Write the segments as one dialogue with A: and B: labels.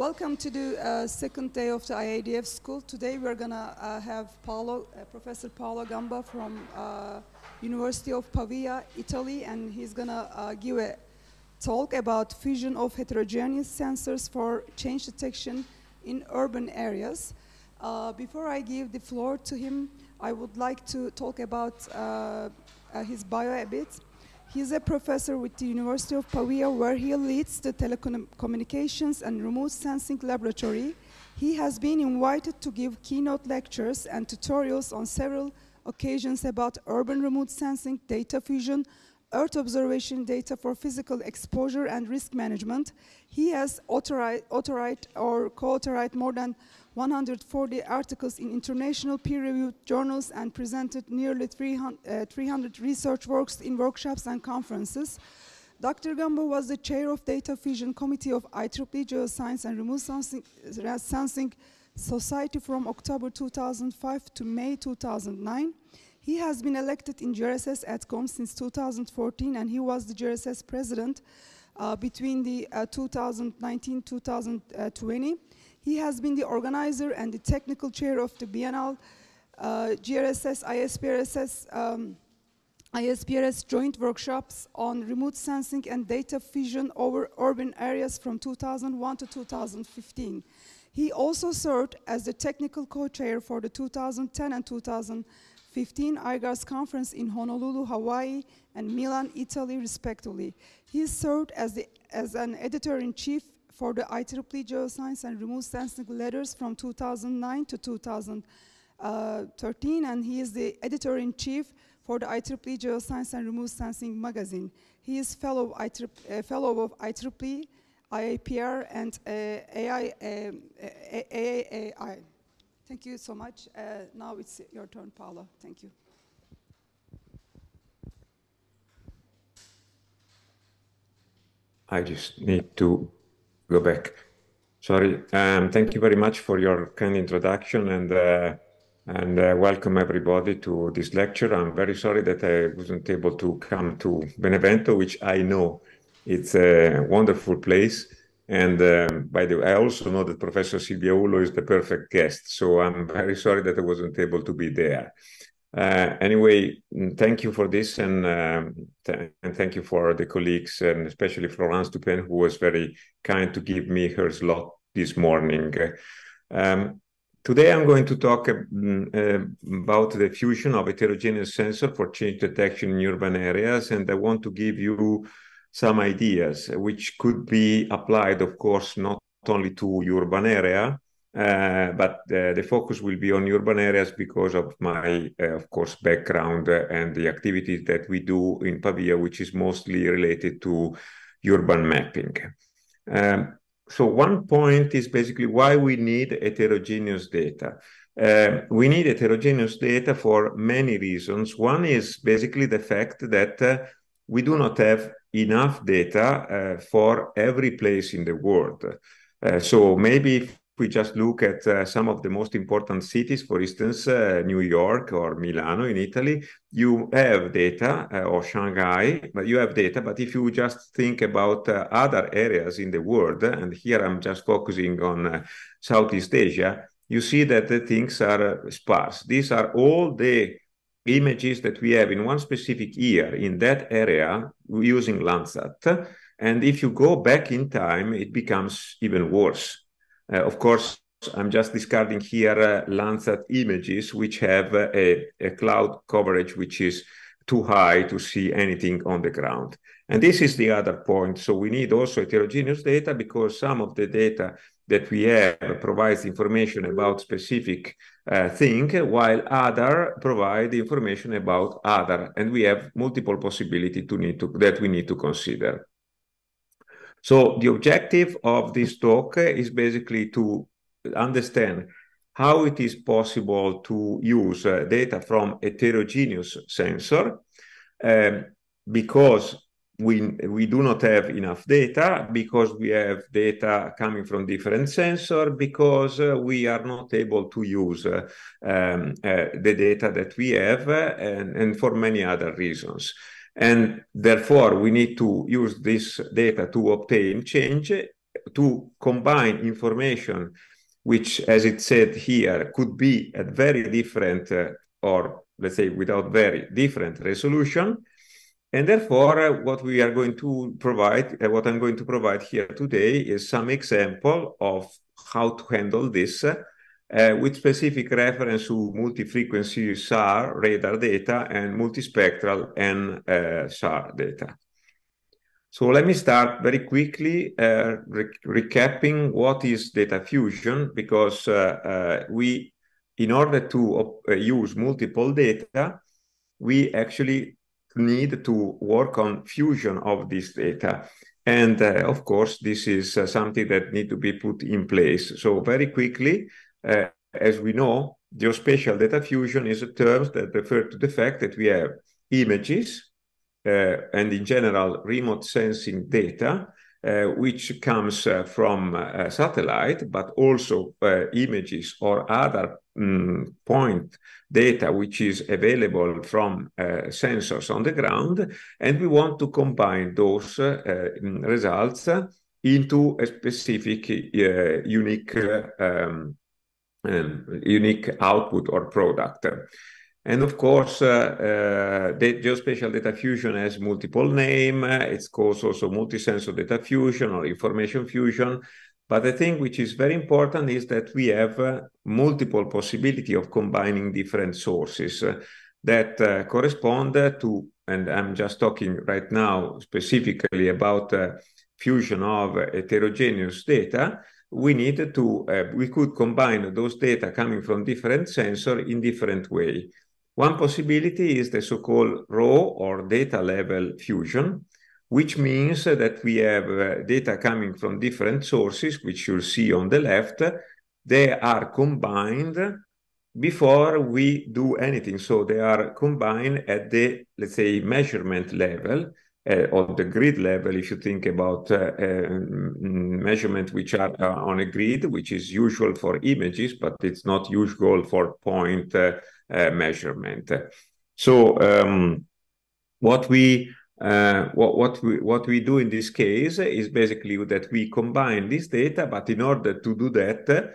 A: welcome to the uh, second day of the IADF school. Today we're going to uh, have Paolo, uh, Professor Paolo Gamba from uh, University of Pavia, Italy, and he's going to uh, give a talk about fusion of heterogeneous sensors for change detection in urban areas. before I give the floor to him, I would like to talk about his bio a bit. He's a professor with the University of Pavia where he leads the telecommunications and remote sensing laboratory. He has been invited to give keynote lectures and tutorials on several occasions about urban remote sensing, data fusion, Earth observation data for physical exposure and risk management. He has authorized, or co-authorized more than 140 articles in international peer-reviewed journals and presented nearly 300, uh, 300 research works in workshops and conferences. Dr. Gambo was the chair of Data Fusion Committee of IEEE Geoscience and Remote Sensing, uh, Sensing Society from October 2005 to May 2009. He has been elected in GRSS Com since 2014 and he was the GRSS president uh, between the 2019-2020. Uh, he has been the organizer and the technical chair of the Biennale uh, GRSS, ISPRSS, um, ISPRS joint workshops on remote sensing and data fusion over urban areas from 2001 to 2015. He also served as the technical co-chair for the 2010 and 2015 IGARS conference in Honolulu, Hawaii, and Milan, Italy, respectively. He served as, the, as an editor-in-chief for the IEEE Geoscience and Remote Sensing letters from 2009 to 2013, uh, and he is the editor-in-chief for the IEEE Geoscience and Remote Sensing magazine. He is fellow, IEEE, uh, fellow of IEEE, IAPR, and uh, AI, um, AAAI. Thank you so much. Uh, now it's your turn, Paolo. Thank you.
B: I just need to go back. Sorry. Um, thank you very much for your kind introduction and uh, and uh, welcome everybody to this lecture. I'm very sorry that I wasn't able to come to Benevento, which I know it's a wonderful place. And um, by the way, I also know that Professor Silvia Ulo is the perfect guest. So I'm very sorry that I wasn't able to be there. Uh, anyway, mm, thank you for this, and, um, th- and thank you for the colleagues, and especially Florence Dupin, who was very kind to give me her slot this morning. Um, today, I'm going to talk um, uh, about the fusion of heterogeneous sensor for change detection in urban areas, and I want to give you some ideas which could be applied, of course, not only to urban area, uh, but uh, the focus will be on urban areas because of my, uh, of course, background and the activities that we do in Pavia, which is mostly related to urban mapping. Um, so one point is basically why we need heterogeneous data. Um, we need heterogeneous data for many reasons. One is basically the fact that uh, we do not have enough data uh, for every place in the world. Uh, so maybe we just look at uh, some of the most important cities, for instance, uh, New York or Milano in Italy, you have data, uh, or Shanghai, but you have data. But if you just think about uh, other areas in the world, uh, and here I'm just focusing on uh, Southeast Asia, you see that the things are sparse. These are all the images that we have in one specific year in that area using Landsat. And if you go back in time, it becomes even worse uh, of course, I'm just discarding here uh, Landsat images, which have uh, a, a cloud coverage which is too high to see anything on the ground. And this is the other point. So we need also heterogeneous data because some of the data that we have provides information about specific uh, thing, while other provide information about other. And we have multiple possibility to need to that we need to consider. So the objective of this talk is basically to understand how it is possible to use uh, data from heterogeneous sensor um, because we, we do not have enough data because we have data coming from different sensor because uh, we are not able to use uh, um, uh, the data that we have uh, and, and for many other reasons. And therefore, we need to use this data to obtain change, to combine information, which, as it said here, could be at very different, uh, or let's say without very different resolution. And therefore, uh, what we are going to provide, uh, what I'm going to provide here today is some example of how to handle this uh, Eh, with specific reference to multi-frequency SAR radar data and multispectral and uh, eh, SAR data. So let me start very quickly uh, eh, re recapping what is data fusion because we, in order to use multiple data, we actually need to work on fusion of this data. And uh, of course, this is uh, something that need to be put in place. So very quickly, uh, as we know, geospatial data fusion is a term that refers to the fact that we have images uh, and, in general, remote sensing data, uh, which comes uh, from uh, satellite, but also uh, images or other um, point data which is available from sensors on the ground. And we want to combine those mm, results into a specific uh, unique uh, um, um, unique output or product. And of course, uh, uh, geospatial data fusion has multiple name. It's called also multisensor data fusion or information fusion. But the thing which is very important is that we have uh, multiple possibility of combining different sources uh, that uh, correspond to, and I'm just talking right now specifically about uh, fusion of heterogeneous data, we need to, uh, we could combine those data coming from different sensor in different way. One possibility is the so-called raw or data level fusion, which means that we have uh, data coming from different sources, which you'll see on the left. They are combined before we do anything. So they are combined at the, let's say, measurement level uh, on the grid level, if you think about uh, uh, measurement which are uh, on a grid, which is usual for images, but it's not usual for point uh, uh, measurement. So um, what we what, what we what we do in this case is basically that we combine this data, but in order to do that,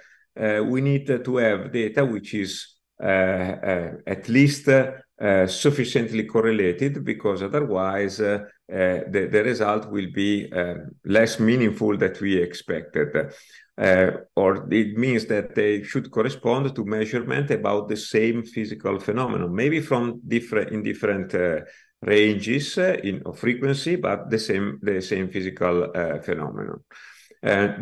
B: we need to have data which is at least. Uh, sufficiently correlated because otherwise uh, uh, the, the result will be uh, less meaningful that we expected. Uh, or it means that they should correspond to measurement about the same physical phenomenon, maybe from different in different uh, ranges uh, in of frequency, but the same the same physical phenomenon.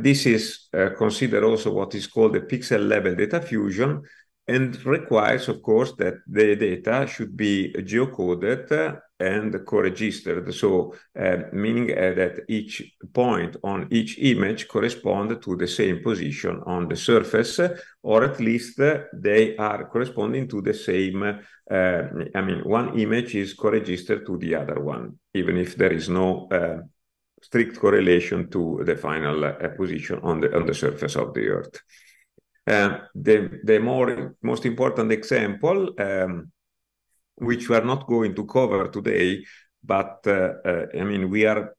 B: this is considered also what is called the pixel level data fusion, and requires, of course, that the data should be geocoded and co-registered. So, uh, meaning uh, that each point on each image correspond to the same position on the surface, or at least they are corresponding to the same. Uh, I mean, one image is co-registered to the other one, even if there is no uh, strict correlation to the final uh, position on the on the surface of the Earth. Uh, the, the more, most important example, um, which we are not going to cover today, but uh, uh, I mean, we are,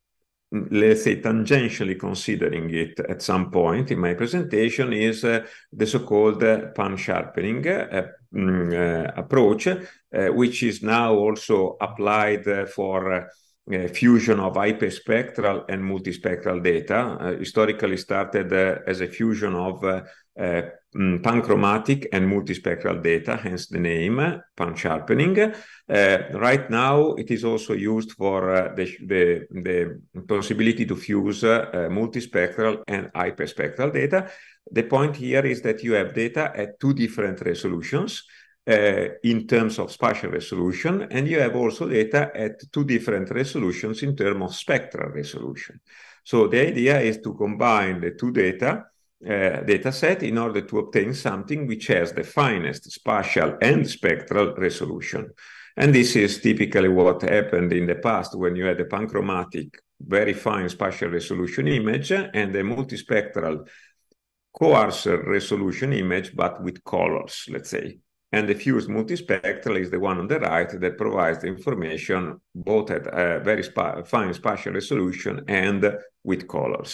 B: let's say, tangentially considering it at some point in my presentation, is uh, the so called pan sharpening uh, mm, uh, approach, which is now also applied for uh, fusion of hyperspectral and multispectral data. Uh, historically started uh, as a fusion of uh, uh, mm, panchromatic and multispectral data, hence the name uh, pan sharpening. right now, it is also used for the, the, the, possibility to fuse multispectral and hyperspectral data. The point here is that you have data at two different resolutions. Uh, in terms of spatial resolution, and you have also data at two different resolutions in terms of spectral resolution. So the idea is to combine the two data uh, data set in order to obtain something which has the finest spatial and spectral resolution. And this is typically what happened in the past when you had a panchromatic, very fine spatial resolution image and a multispectral coarser resolution image, but with colors, let's say. And the fused multispectral is the one on the right that provides the information both at a very spa fine spatial resolution and with colors.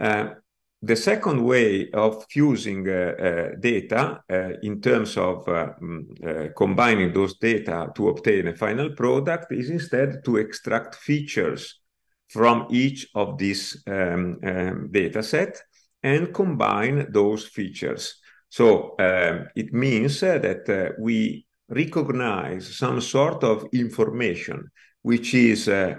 B: Uh, the second way of fusing uh, uh, data uh, in terms of uh, mm, uh, combining those data to obtain a final product is instead to extract features from each of these um, um, data set and combine those features. So um, it means uh, that uh, we recognize some sort of information which is uh,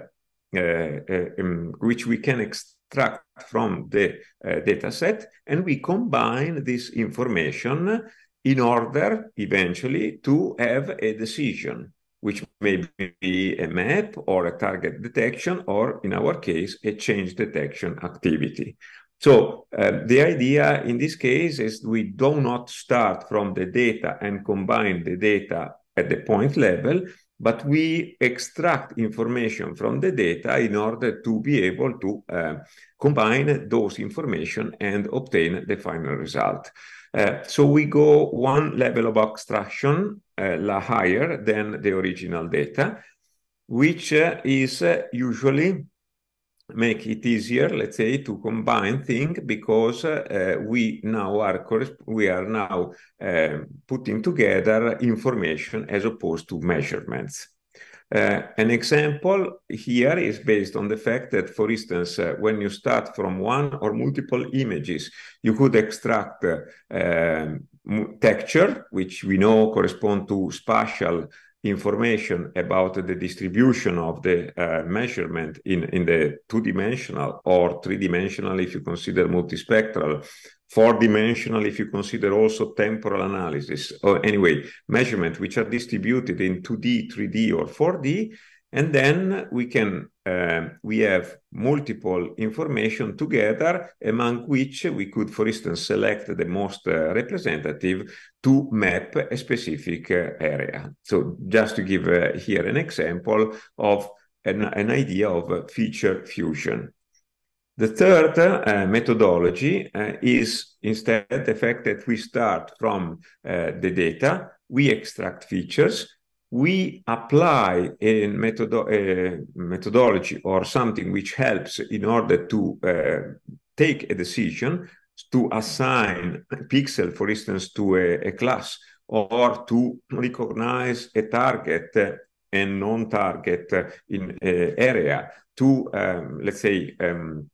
B: uh, uh um, which we can extract from the uh, data set, and we combine this information in order eventually to have a decision, which may be a map or a target detection, or in our case, a change detection activity. So uh, the idea in this case is we do not start from the data and combine the data at the point level, but we extract information from the data in order to be able to uh, combine those information and obtain the final result. Uh, so we go one level of abstraction uh, higher than the original data, which uh, is uh, usually make it easier, let's say, to combine things because uh, we now are we are now uh, putting together information as opposed to measurements. Uh, an example here is based on the fact that, for instance, uh, when you start from one or multiple images, you could extract uh, um, texture, which we know correspond to spatial information about the distribution of the uh, measurement in, in the two-dimensional or three-dimensional if you consider multispectral, four-dimensional if you consider also temporal analysis, or uh, anyway, measurement which are distributed in 2D, 3D, or 4D, and then we can uh, we have multiple information together among which we could for instance select the most uh, representative to map a specific uh, area so just to give uh, here an example of an, an idea of uh, feature fusion the third uh, methodology uh, is instead the fact that we start from uh, the data, we extract features, we apply a a methodology or something which helps in order to uh, take a decision to assign a pixel, for instance, to a, a class or to recognize a target uh, and non-target uh, in in uh, area to, um, let's say, um,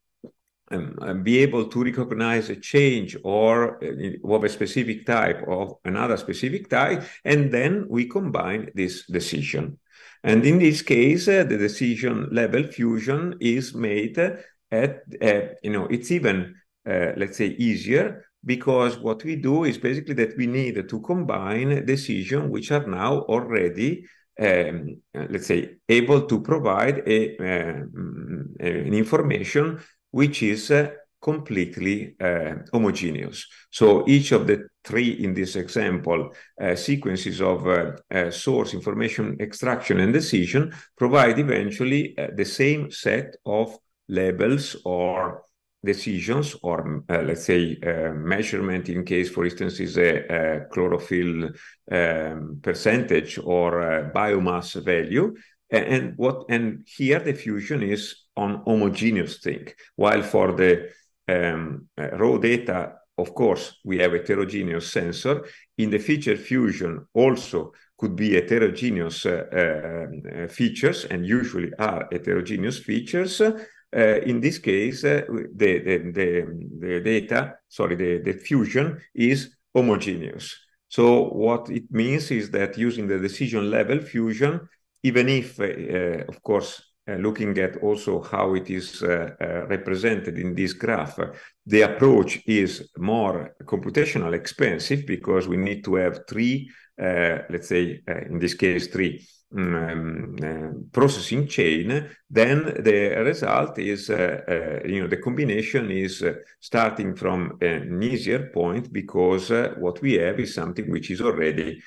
B: um, be able to recognize a change or uh, of a specific type of another specific type, and then we combine this decision. And in this case, uh, the decision level fusion is made uh, at uh, you know it's even uh, let's say easier because what we do is basically that we need to combine decisions which are now already um, let's say able to provide a, uh, mm, an information which is uh, completely uh, homogeneous. So each of the three in this example uh, sequences of uh, uh source information extraction and decision provide eventually uh, the same set of labels or decisions or let's say measurement in case for instance is a, a chlorophyll um, percentage or a biomass value and, and what and here the fusion is on homogeneous thing while for the um, raw data of course we have heterogeneous sensor in the feature fusion also could be heterogeneous uh, uh, features and usually are heterogeneous features uh, in this case, uh, the, the, the, the, data, sorry, the, the fusion is homogeneous. So what it means is that using the decision level fusion, even if, uh, uh, of course, uh, looking at also how it is represented in this graph, the approach is more computational expensive because we need to have three, let's say, in this case, three mm, um, uh, processing chain, then the result is, uh, uh, you know, the combination is starting from an easier point because what we have is something which is already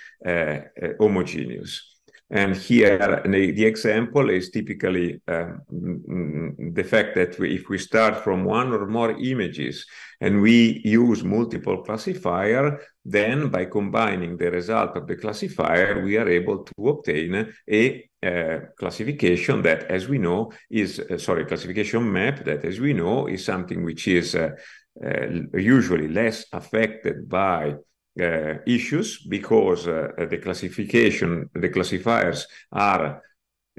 B: homogeneous. And here, the, the, example is typically uh, the fact that we, if we start from one or more images and we use multiple classifier, then by combining the result of the classifier, we are able to obtain a uh, classification that, as we know, is uh, sorry, classification map that, as we know, is something which is uh, uh, usually less affected by uh, issues because uh, the classification, the classifiers are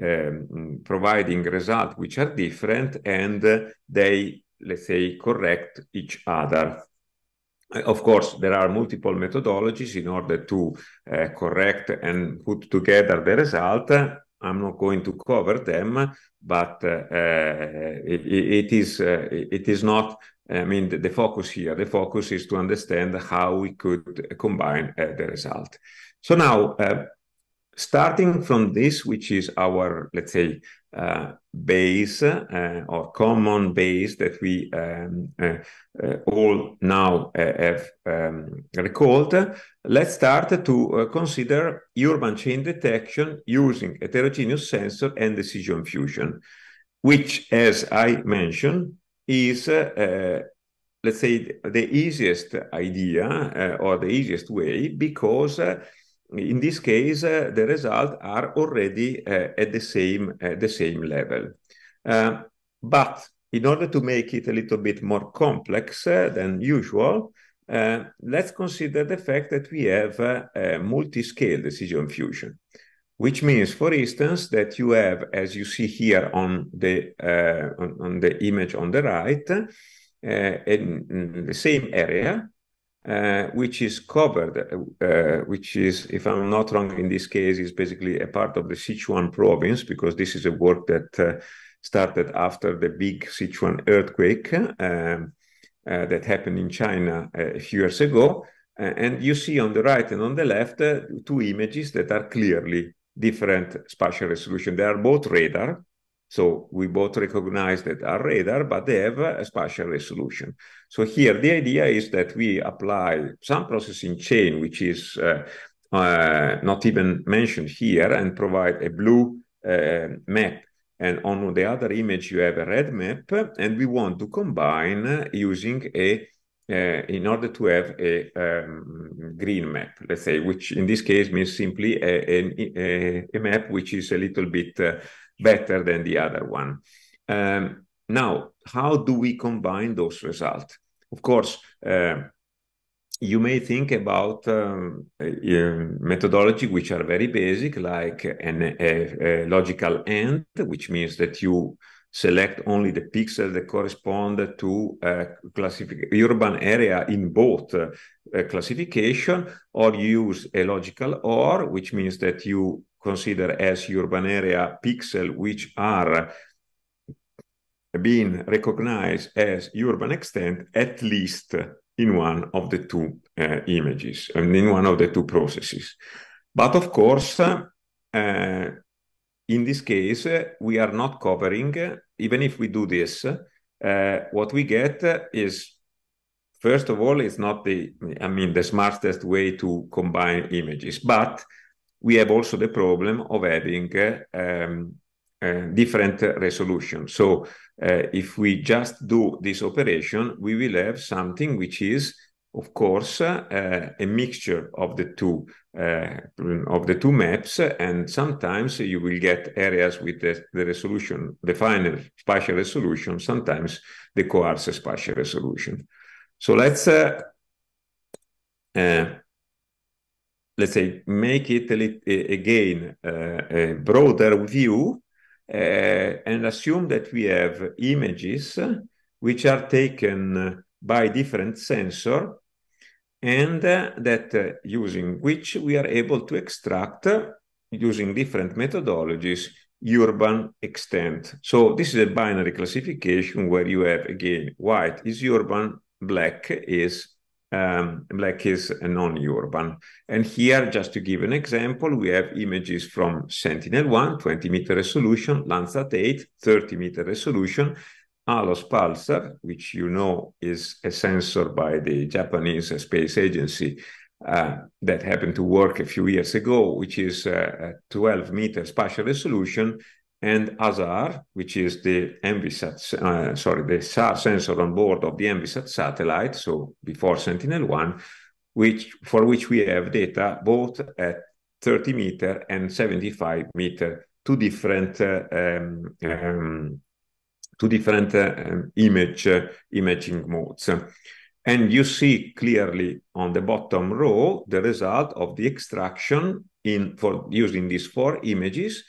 B: um, providing results which are different and uh, they, let's say, correct each other. Uh, of course, there are multiple methodologies in order to uh, correct and put together the result. I'm not going to cover them, but uh, it, it is it is not I mean, the, the, focus here, the focus is to understand how we could combine uh, the result. So now, uh, starting from this, which is our, let's say, uh, base uh, or common base that we um, uh, uh, all now have um, recalled, let's start to consider urban chain detection using heterogeneous sensor and decision fusion, which, as I mentioned, is, eh, let's say, the easiest idea eh, or the easiest way because eh, in this case, uh, the results are already uh, at the same, uh, the same level. but in order to make it a little bit more complex than usual, let's consider the fact that we have a multi-scale decision fusion which means, for instance, that you have, as you see here on the uh, on, the image on the right, uh, in, the same area, uh, which is covered, uh, which is, if I'm not wrong, in this case, is basically a part of the Sichuan province because this is a work that uh, started after the big Sichuan earthquake uh, that happened in China a few years ago. Uh, and you see on the right and on the left uh, two images that are clearly different spatial resolution. They are both radar. So we both recognize that are radar, but they have a spatial resolution. So here the idea is that we apply some processing chain, which is uh, uh, not even mentioned here, and provide a blue uh, map. And on the other image, you have a red map, and we want to combine uh, using a Eh, in order to have a um, green map, let's say, which in this case means simply a, a, a map which is a little bit uh, better than the other one. Um, now, how do we combine those results? Of course, um, you may think about um, methodology which are very basic, like an, a, a, logical AND, which means that you select only the pixels that correspond to uh, urban area in both uh, classification or use a logical OR, which means that you consider as urban area pixel which are being recognized as urban extent at least in one of the two uh, images and in one of the two processes. But of course, uh, in this case, we are not covering, even if we do this, uh, what we get is first of all it's not the i mean the smartest way to combine images but we have also the problem of having uh, um, uh, different resolutions so uh, if we just do this operation we will have something which is of course, uh, a mixture of the two uh, of the two maps, and sometimes you will get areas with the, the resolution, the final spatial resolution, sometimes the coarse spatial resolution. So let's uh, uh let's say make it a lit- again uh, a broader view, uh, and assume that we have images which are taken by different sensor and that uh, using which we are able to extract, using different methodologies, urban extent. So this is a binary classification where you have again white is urban, black is um, black is non-urban. And here, just to give an example, we have images from Sentinel-1, 20 meter resolution, Landsat 8, 30 meter resolution, ALOS Pulsar, which you know is a sensor by the Japanese Space Agency uh, that happened to work a few years ago, which is a 12 meter spatial resolution, and ASAR, which is the Envisat, uh, sorry, the SAR sensor on board of the Envisat satellite, so before Sentinel-1, which for which we have data both at 30 meter and 75 meter, two different uh, um, um, two different um, image imaging modes. And you see clearly on the bottom row the result of the extraction in for using these four images,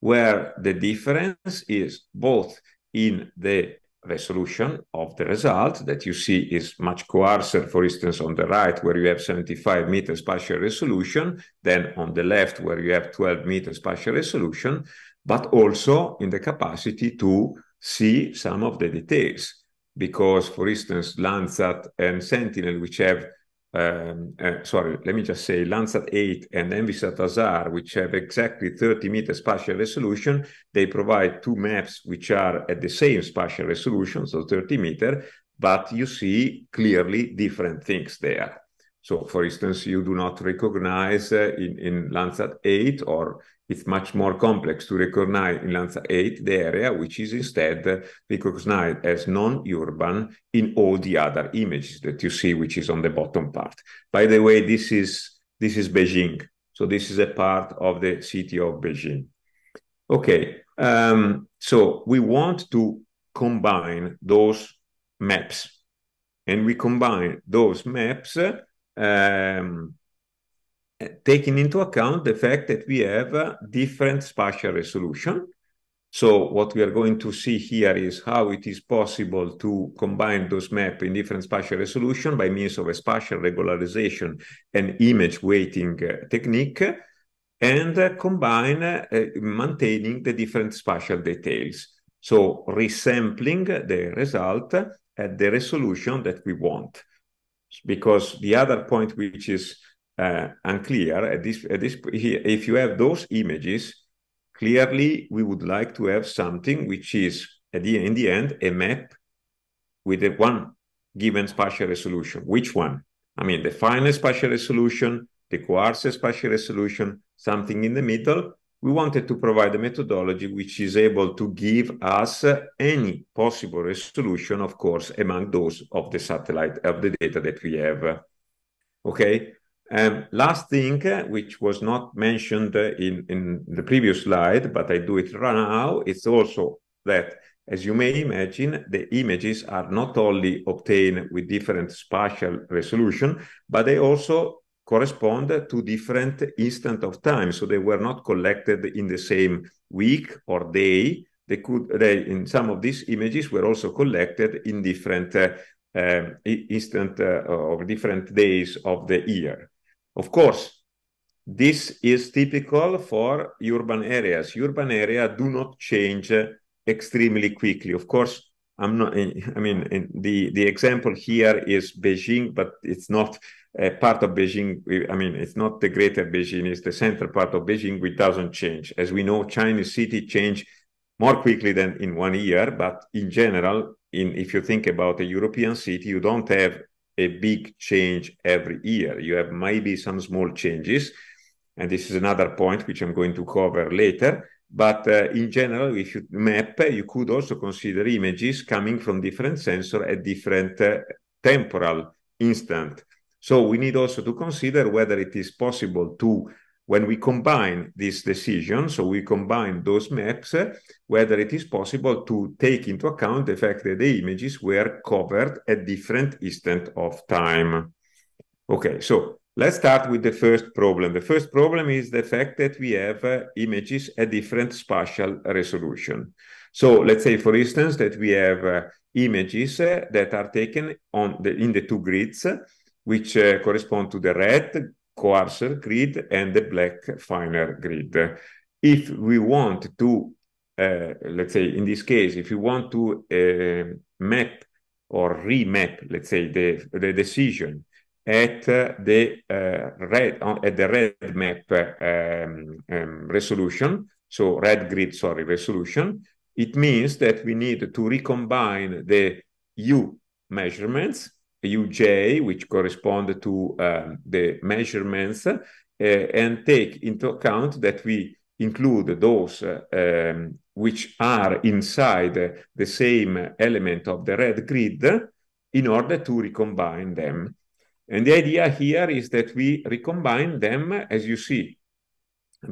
B: where the difference is both in the resolution of the result that you see is much coarser, for instance, on the right, where you have 75 meters spatial resolution, then on the left, where you have 12 meters spatial resolution, but also in the capacity to see some of the details. Because, for instance, Landsat and Sentinel, which have, um, uh, sorry, let me just say Landsat 8 and Envisat Azar, which have exactly 30 meter spatial resolution, they provide two maps which are at the same spatial resolution, so 30 meter, but you see clearly different things there. So, for instance, you do not recognize uh, in, in Landsat 8 or it's much more complex to recognize in Lanza 8 the area which is instead recognized as non-urban in all the other images that you see, which is on the bottom part. By the way, this is this is Beijing. So this is a part of the city of Beijing. Okay, um, so we want to combine those maps, and we combine those maps um, taking into account the fact that we have different spatial resolution. So what we are going to see here is how it is possible to combine those maps in different spatial resolution by means of a spatial regularization and image weighting uh, technique and uh, combine uh, maintaining the different spatial details. So resampling the result at the resolution that we want. Because the other point which is uh, unclear at this at this if you have those images clearly we would like to have something which is at the in the end a map with a one given spatial resolution which one i mean the final spatial resolution the coarse spatial resolution something in the middle we wanted to provide a methodology which is able to give us any possible resolution, of course, among those of the satellite of the data that we have. Okay, um, last thing, uh, which was not mentioned uh, in, in the previous slide, but I do it right now, it's also that, as you may imagine, the images are not only obtained with different spatial resolution, but they also correspond to different instant of time. So they were not collected in the same week or day. They could, they, in some of these images were also collected in different uh, um, instant uh, different days of the year. Of course, this is typical for urban areas. Urban areas do not change extremely quickly. Of course, I'm not. Eh, I mean, eh, the the example here is Beijing, but it's not a eh, part of Beijing. I mean, it's not the Greater Beijing. It's the central part of Beijing, which doesn't change. As we know, Chinese city change more quickly than in one year. But in general, in if you think about a European city, you don't have a big change every year. You have maybe some small changes. And this is another point which I'm going to cover later. But uh, in general, if you map, you could also consider images coming from different sensor at different uh, temporal instant. So we need also to consider whether it is possible to when we combine these decisions, so we combine those maps, uh, whether it is possible to take into account the fact that the images were covered at different instant of time. Okay, so let's start with the first problem. The first problem is the fact that we have uh, images at different spatial resolution. So let's say, for instance, that we have uh, images uh, that are taken on the, in the two grids, which uh, correspond to the red coarser grid and the black finer grid. If we want to, uh, let's say in this case, if we want to uh, map or remap, let's say the, the decision at uh, the uh, red uh, at the red map uh, um, um, resolution, so red grid, sorry, resolution, it means that we need to recombine the U measurements uj which correspond to um, the measurements uh, and take into account that we include those uh, um, which are inside the same element of the red grid in order to recombine them and the idea here is that we recombine them as you see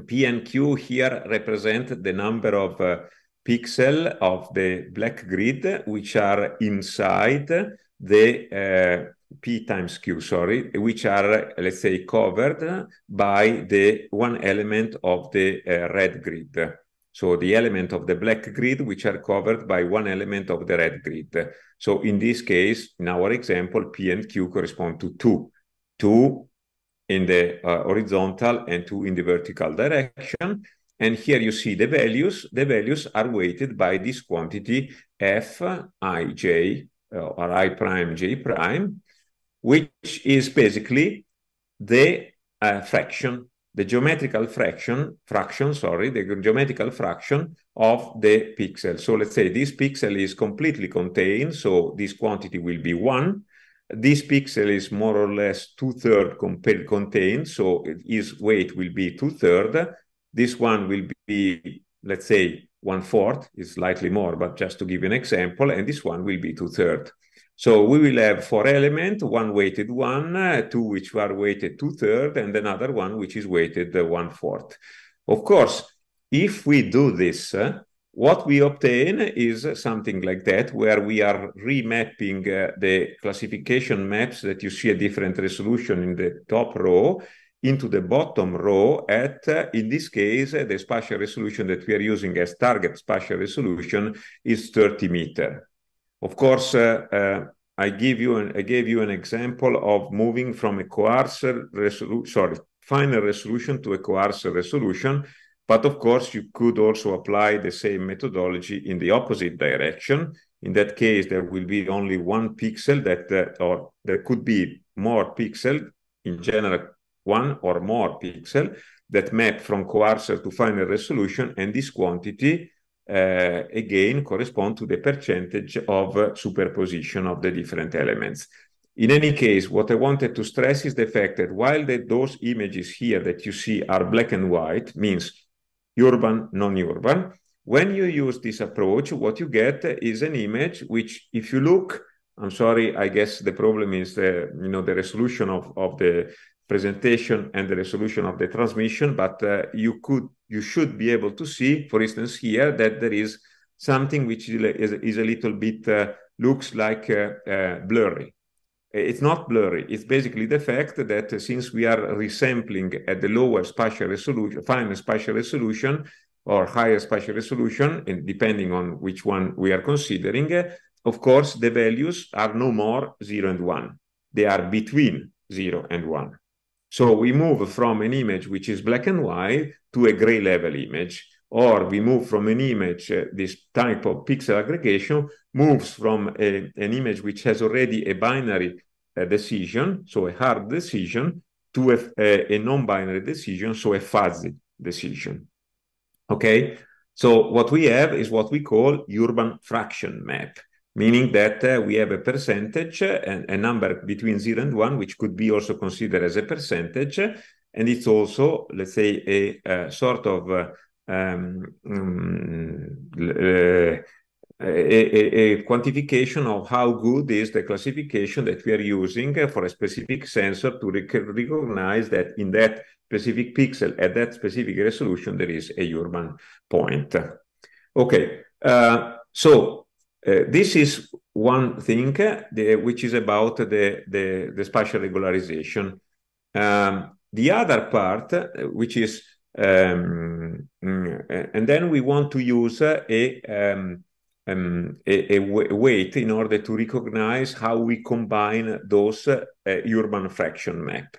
B: p and q here represent the number of uh, pixel of the black grid which are inside the uh, P times Q, sorry, which are, let's say, covered by the one element of the uh, red grid. So the element of the black grid, which are covered by one element of the red grid. So in this case, in our example, P and Q correspond to two, two in the uh, horizontal and two in the vertical direction. And here you see the values. The values are weighted by this quantity F, I, J, or I prime J prime, which is basically the uh, fraction, the geometrical fraction, fraction, sorry, the geometrical fraction of the pixel. So let's say this pixel is completely contained, so this quantity will be one. This pixel is more or less two-thirds contained, so its weight will be two-thirds. This one will be, let's say, one fourth is slightly more, but just to give you an example, and this one will be two thirds. So we will have four elements, one weighted one, uh, two which are weighted two thirds, and another one which is weighted uh, one fourth. Of course, if we do this, uh, what we obtain is something like that, where we are remapping the classification maps that you see a different resolution in the top row into the bottom row at, uh, in this case, uh, the spatial resolution that we are using as target spatial resolution is 30 meter. Of course, uh, uh I give you an, I gave you an example of moving from a coarser resolution, sorry, finer resolution to a coarser resolution. But of course, you could also apply the same methodology in the opposite direction. In that case, there will be only one pixel that, uh, or there could be more pixel in general one or more pixel that map from coarser to finer resolution, and this quantity uh, again correspond to the percentage of superposition of the different elements. In any case, what I wanted to stress is the fact that while the, those images here that you see are black and white, means urban, non-urban, when you use this approach, what you get is an image which, if you look, I'm sorry, I guess the problem is the you know the resolution of, of the presentation and the resolution of the transmission, but uh, you could you should be able to see, for instance, here that there is something which is, is a little bit uh, looks like uh, uh, blurry. It's not blurry. It's basically the fact that uh, since we are resampling at the lower spatial resolution, final spatial resolution, or higher spatial resolution, and depending on which one we are considering, of course, the values are no more zero and one. They are between zero and one. So we move from an image which is black and white to a gray level image, or we move from an image, uh, this type of pixel aggregation moves from a, an image which has already a binary uh, decision, so a hard decision, to a, a, a non-binary decision, so a fuzzy decision. Okay, so what we have is what we call urban fraction map meaning that uh, we have a percentage, and a number between zero and one, which could be also considered as a percentage. And it's also, let's say, a, a sort of uh, um, mm, uh, a, a, quantification of how good is the classification that we are using for a specific sensor to rec recognize that in that specific pixel at that specific resolution, there is a Urban point. Okay. Uh, so uh, this is one thing uh, the, which is about the, the, the spatial regularization. Um, the other part, uh, which is, um, mm, and then we want to use a, um, um, a, a weight in order to recognize how we combine those uh, urban fraction map.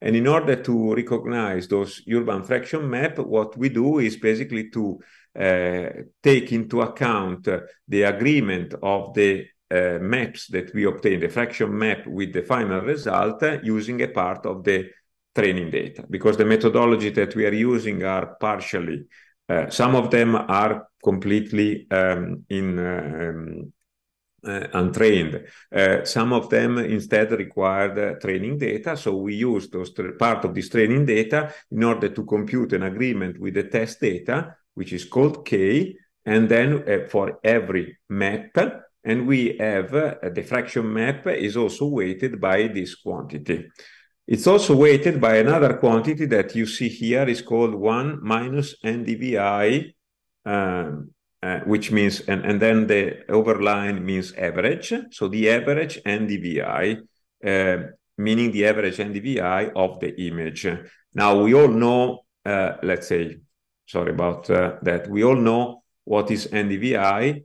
B: And in order to recognize those urban fraction map, what we do is basically to Eh, take into account the agreement of the eh, maps that we obtain, the fraction map with the final result eh, using a part of the training data because the methodology that we are using are partially uh, some of them are completely um, in um, uh, untrained. some of them instead required training data, so we used those part of this training data in order to compute an agreement with the test data which is called K, and then uh, for every map, and we have uh, the fraction map is also weighted by this quantity. It's also weighted by another quantity that you see here is called 1 minus NDVI, um, uh, which means, and, and then the overline means average. So the average NDVI, uh, um, meaning the average NDVI of the image. Now we all know, uh, let's say, sorry about uh, that. We all know what is NDVI.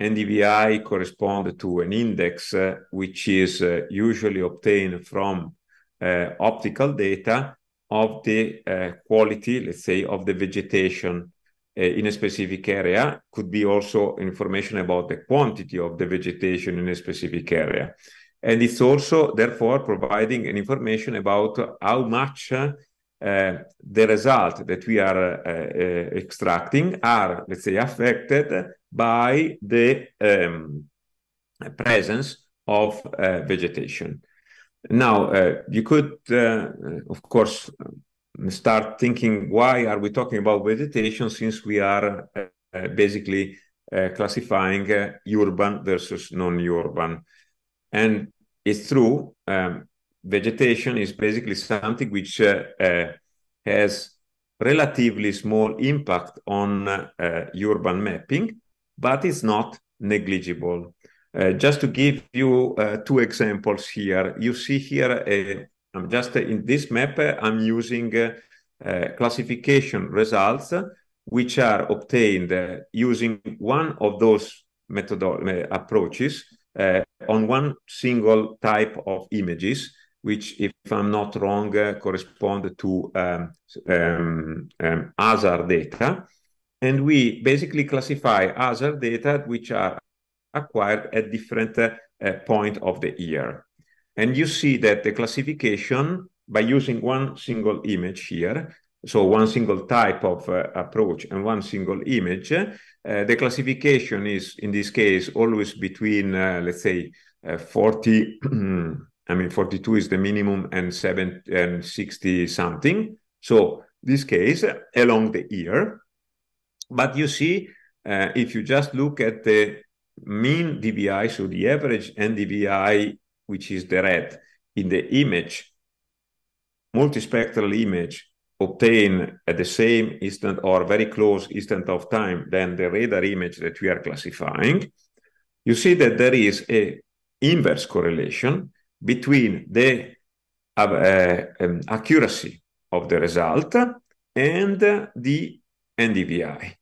B: NDVI corresponds to an index uh, which is uh, usually obtained from uh, optical data of the uh, quality, let's say, of the vegetation uh, in a specific area. Could be also information about the quantity of the vegetation in a specific area. And it's also, therefore, providing an information about how much uh, the result that we are uh, uh, extracting are, let's say, affected by the um, presence of vegetation. Now, you could, of course, um, start thinking why are we talking about vegetation since we are uh, basically uh, classifying uh, urban versus non-urban and it's true um, vegetation is basically something which uh, uh, has relatively small impact on uh, urban mapping, but it's not negligible. just to give you two examples here, you see here a I'm just in this map, I'm using uh, uh, classification results, which are obtained uh, using one of those method approaches on one single type of images which, if I'm not wrong, uh, correspond to um, um, um, hazard data. And we basically classify hazard data which are acquired at different uh, uh, point of the year. And you see that the classification by using one single image here, so one single type of uh, approach and one single image, uh, the classification is in this case always between, uh, let's say, 40 I mean, 42 is the minimum and, seven, and 60 something. So this case along the year. But you see, uh, if you just look at the mean DVI, so the average NDVI, which is the red in the image, multispectral image obtained at the same instant or very close instant of time than the radar image that we are classifying, you see that there is a inverse correlation between the uh, uh, um, accuracy of the result and uh, the NDVI,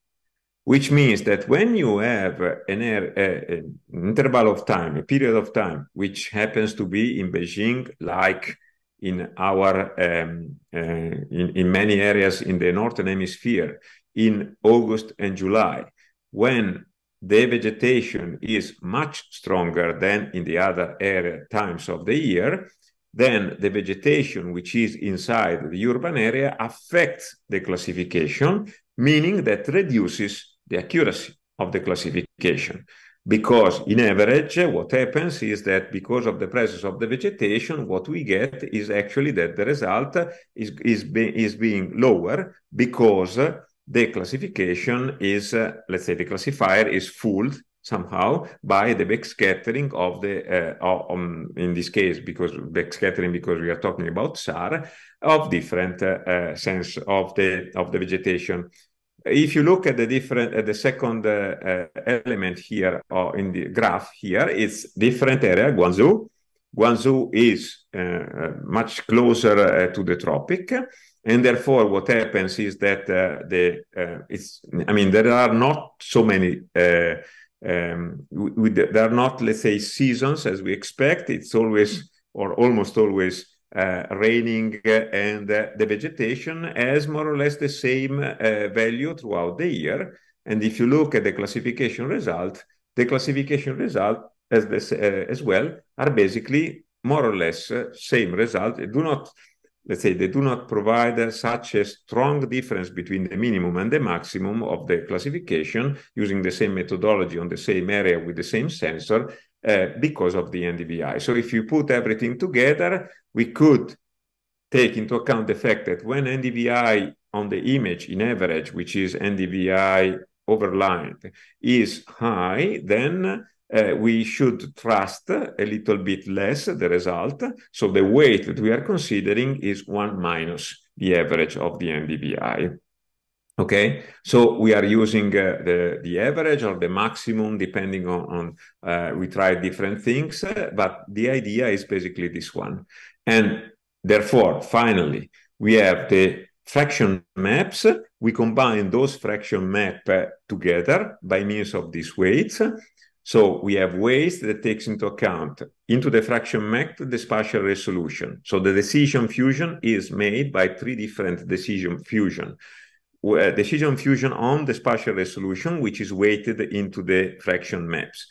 B: which means that when you have an, uh, er, an, interval of time, a period of time, which happens to be in Beijing, like in our um, uh, in, in many areas in the northern hemisphere, in August and July, when the vegetation is much stronger than in the other area times of the year, then the vegetation which is inside the urban area affects the classification, meaning that reduces the accuracy of the classification. Because in average, what happens is that because of the presence of the vegetation, what we get is actually that the result is, is, be, is being lower because the classification is, uh, let's say, the classifier is fooled somehow by the backscattering of the, uh, um, in this case, because backscattering, because we are talking about SAR, of different uh, uh, sense of the of the vegetation. If you look at the different at the second uh, uh, element here or in the graph here, it's different area Guangzhou. Guangzhou is much closer to the tropic and therefore what happens is that uh, the uh, it's i mean there are not so many uh, um, there are not let's say seasons as we expect it's always or almost always uh, raining and uh, the vegetation has more or less the same uh, value throughout the year and if you look at the classification result the classification result as this as well are basically more or less same result do not let's say they do not provide such a strong difference between the minimum and the maximum of the classification using the same methodology on the same area with the same sensor uh, because of the NDVI. So if you put everything together, we could take into account the fact that when NDVI on the image in average, which is NDVI overlined, is high, then uh, we should trust a little bit less the result. So the weight that we are considering is 1 minus the average of the NDVI. Okay, so we are using uh, the, the average or the maximum depending on, on uh, we try different things, but the idea is basically this one. And therefore, finally, we have the fraction maps. We combine those fraction map uh, together by means of these weights so we have ways that takes into account into the fraction map the spatial resolution. So the decision fusion is made by three different decision fusion. Uh, decision fusion on the spatial resolution, which is weighted into the fraction maps.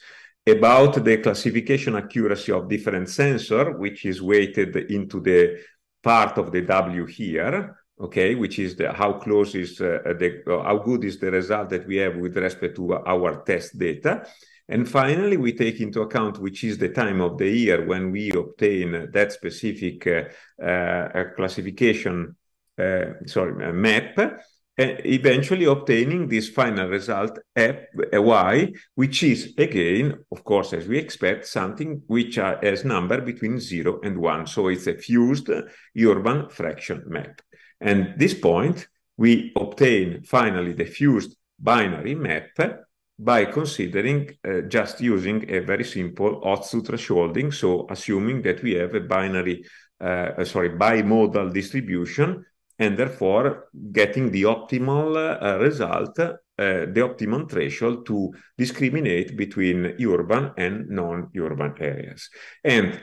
B: About the classification accuracy of different sensor, which is weighted into the part of the W here, okay, which is the, how close is uh, the, uh, how good is the result that we have with respect to our test data. And finally, we take into account which is the time of the year when we obtain that specific uh, uh, classification, uh, sorry, uh, map, uh, eventually obtaining this final result, Y, which is again, of course, as we expect, something which uh, has number between zero and one. So it's a fused urban fraction map. And this point, we obtain finally the fused binary map by considering uh, just using a very simple Otsu thresholding. So assuming that we have a binary, uh, sorry, bimodal distribution, and therefore getting the optimal uh, result, uh, the optimum threshold to discriminate between urban and non-urban areas. And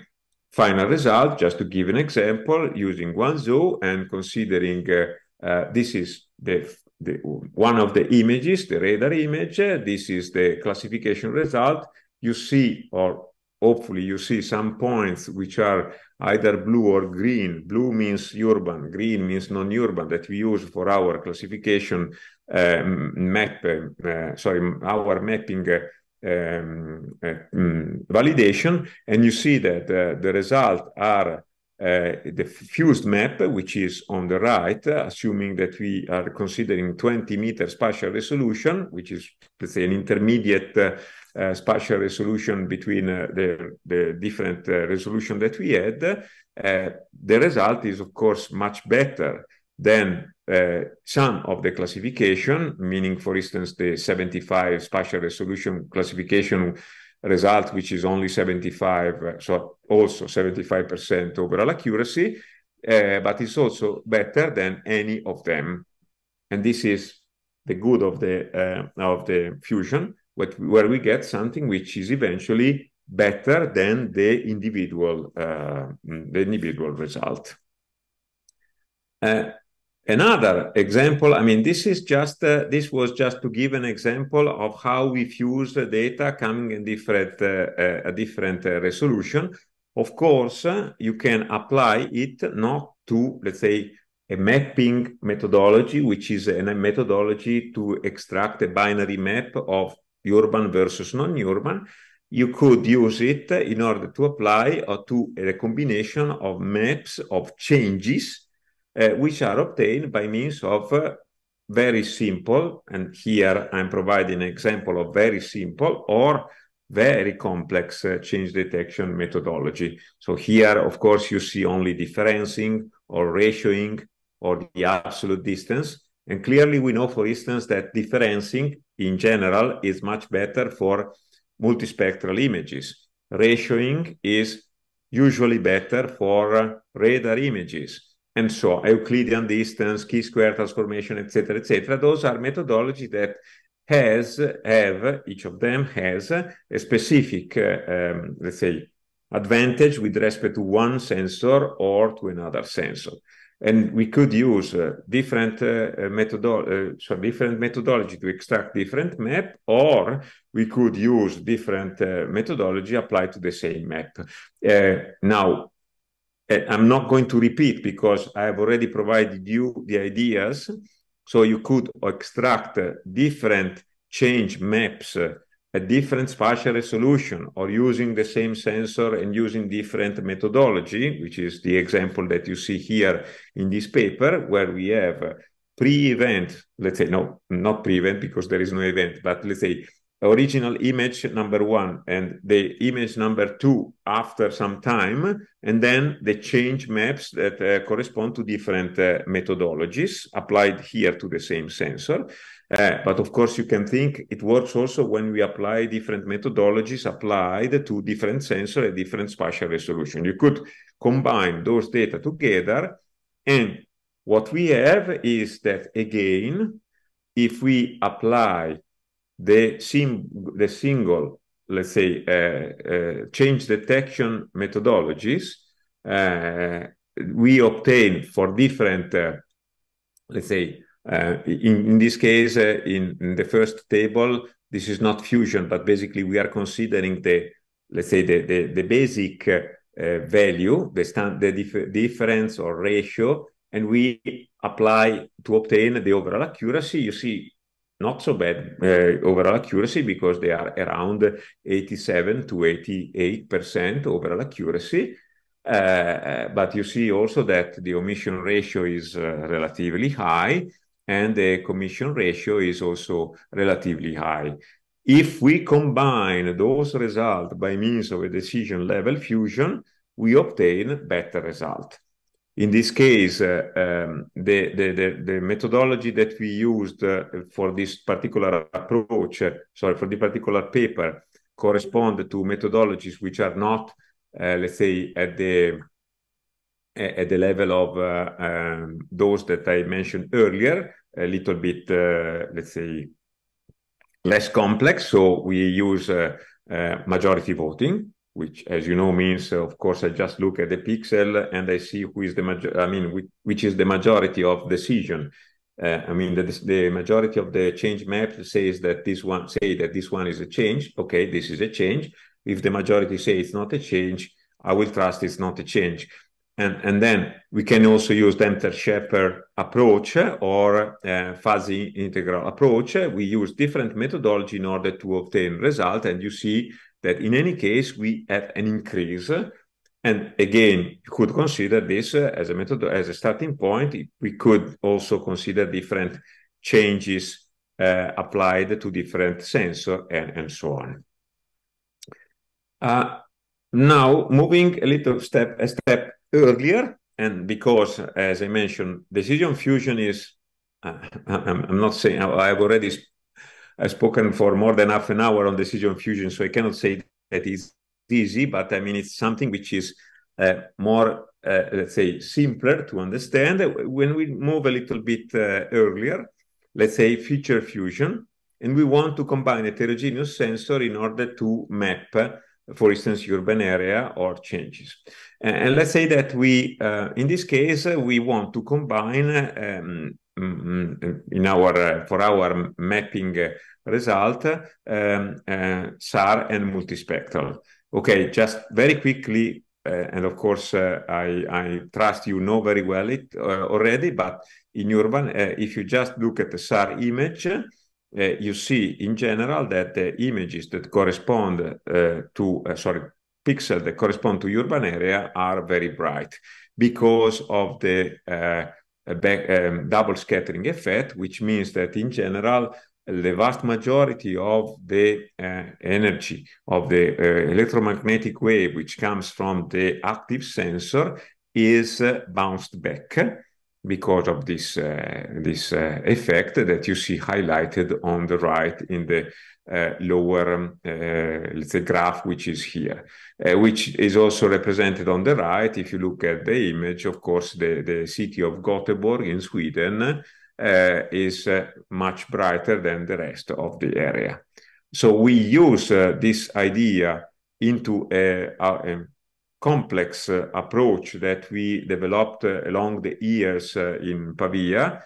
B: final result, just to give an example, using one zoo and considering uh, uh, this is the the, one of the images, the radar image. Uh, this is the classification result. You see, or hopefully you see some points which are either blue or green. Blue means urban, green means non-urban that we use for our classification uh, map, um, uh, sorry, our mapping uh, um, uh, mm, validation. And you see that uh, the results are uh, the fused map, which is on the right, assuming that we are considering 20 meter spatial resolution, which is, let's say, an intermediate uh, uh, spatial resolution between the, the different resolution that we had, the result is, of course, much better than uh, some of the classification, meaning, for instance, the 75 spatial resolution classification result, which is only 75, eh, so also 75% overall accuracy, uh, but it's also better than any of them. And this is the good of the uh, of the fusion, where we get something which is eventually better than the individual uh, the individual result. Another example, I mean, this is just, uh, this was just to give an example of how we fuse the data coming in different, uh, uh a different uh, resolution. Of course, uh, you can apply it not to, let's say, a mapping methodology, which is a methodology to extract a binary map of urban versus non-urban. You could use it in order to apply or to a combination of maps of changes uh, which are obtained by means of uh, very simple, and here I'm providing an example of very simple or very complex uh, change detection methodology. So here, of course, you see only differencing or ratioing or the absolute distance. And clearly we know, for instance, that differencing in general is much better for multispectral images. Ratioing is usually better for uh, radar images and so Euclidean distance, chi-square transformation, etc., etc. Those are methodology that has have each of them has a specific, uh, um, let's say, advantage with respect to one sensor or to another sensor. And we could use uh, different uh, methodology, uh, uh so different methodology to extract different map, or we could use different uh, methodology applied to the same map. now, Eh, I'm not going to repeat because I have already provided you the ideas. So you could extract different change maps a different spatial resolution or using the same sensor and using different methodology, which is the example that you see here in this paper, where we have pre-event, let's say, no, not pre-event because there is no event, but let's say original image number one and the image number two after some time and then the change maps that uh, correspond to different uh, methodologies applied here to the same sensor uh, but of course you can think it works also when we apply different methodologies applied to different sensor at different spatial resolution you could combine those data together and what we have is that again if we apply the, sim- the single, let's say, uh, uh, change detection methodologies uh, we obtain for different, uh, let's say, uh, in, in, this case, uh, in, in, the first table, this is not fusion, but basically we are considering the, let's say, the, the, the basic value, the, stand, the dif difference or ratio, and we apply to obtain the overall accuracy. You see not so bad uh, overall accuracy because they are around 87 to 88% overall accuracy. Uh, uh, but you see also that the omission ratio is relatively high and the commission ratio is also relatively high. If we combine those results by means of a decision level fusion, we obtain better result in this case, uh, um, the, the, the, the, methodology that we used uh, for this particular approach, uh, sorry, for the particular paper, correspond to methodologies which are not, uh, let's say, at the at the level of uh, um, those that I mentioned earlier, a little bit, uh, let's say, less complex. So we use majority voting which as you know means of course i just look at the pixel and i see who is the major i mean which, which is the majority of decision uh, i mean the, the majority of the change map says that this one say that this one is a change okay this is a change if the majority say it's not a change i will trust it's not a change and and then we can also use the enter shepherd approach or uh, fuzzy integral approach we use different methodology in order to obtain result and you see that in any case we have an increase. And again, you could consider this as a method as a starting point. We could also consider different changes uh, applied to different sensor and, and so on. Uh, now, moving a little step a step earlier, and because, as I mentioned, decision fusion is, uh, I'm, I'm, not saying I've already I've spoken for more than half an hour on decision fusion, so I cannot say that it's easy, but I mean, it's something which is uh, more, uh, let's say, simpler to understand. When we move a little bit uh, earlier, let's say feature fusion, and we want to combine heterogeneous sensor in order to map, uh, for instance, urban area or changes. And, let's say that we, uh, in this case, we want to combine um, Mm-hmm. in our for our mapping result um, uh, SAR and multispectral. Okay, just very quickly, uh, and of course uh, I, I trust you know very well it already, but in urban, if you just look at the SAR image, uh, you see in general that the images that correspond uh, to uh, sorry pixel that correspond to urban area are very bright because of the a back, um, double scattering effect, which means that in general, the vast majority of the uh, energy of the uh, electromagnetic wave, which comes from the active sensor, is uh, bounced back because of this uh, this uh, effect that you see highlighted on the right in the uh, lower um, uh, let's say graph which is here uh, which is also represented on the right if you look at the image of course the the city of Gothenburg in Sweden uh, is much brighter than the rest of the area so we use this idea into a, a complex uh, approach that we developed uh, along the years uh, in Pavia,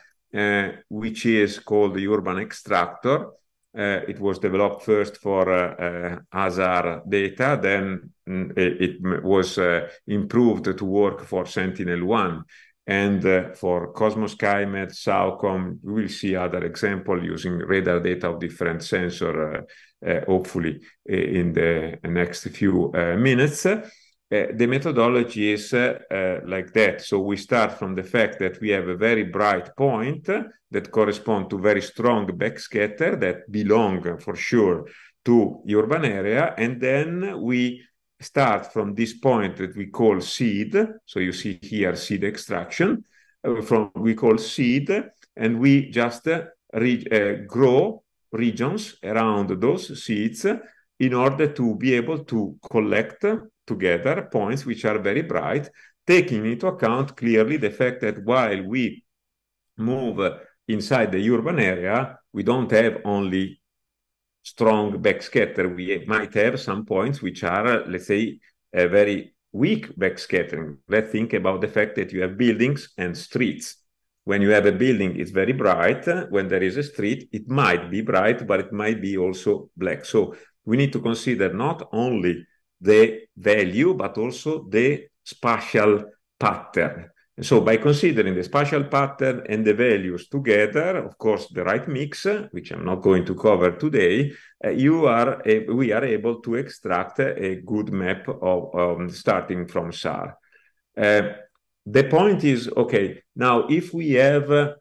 B: which is called the Urban Extractor. Uh, it was developed first for uh, uh, Azar data, then mm, it was improved to work for Sentinel-1 and for Cosmos Skynet, Saucom. We will see other example using radar data of different sensor, hopefully in the next few minutes. Eh, the methodology is eh, eh, like that. So we start from the fact that we have a very bright point that correspond to very strong backscatter that belong for sure to urban area. And then we start from this point that we call seed. So you see here seed extraction uh, from we call seed, and we just uh, re uh, grow regions around those seeds in order to be able to collect together points which are very bright, taking into account clearly the fact that while we move inside the urban area, we don't have only strong backscatter. We might have some points which are, let's say, a very weak backscattering. Let's think about the fact that you have buildings and streets. When you have a building, it's very bright. When there is a street, it might be bright, but it might be also black. So we need to consider not only the value, but also the spatial pattern. And so by considering the spatial pattern and the values together, of course, the right mix, which I'm not going to cover today, uh, you are we are able to extract a good map of um, starting from SAR. Uh, the point is, okay, now if we have uh,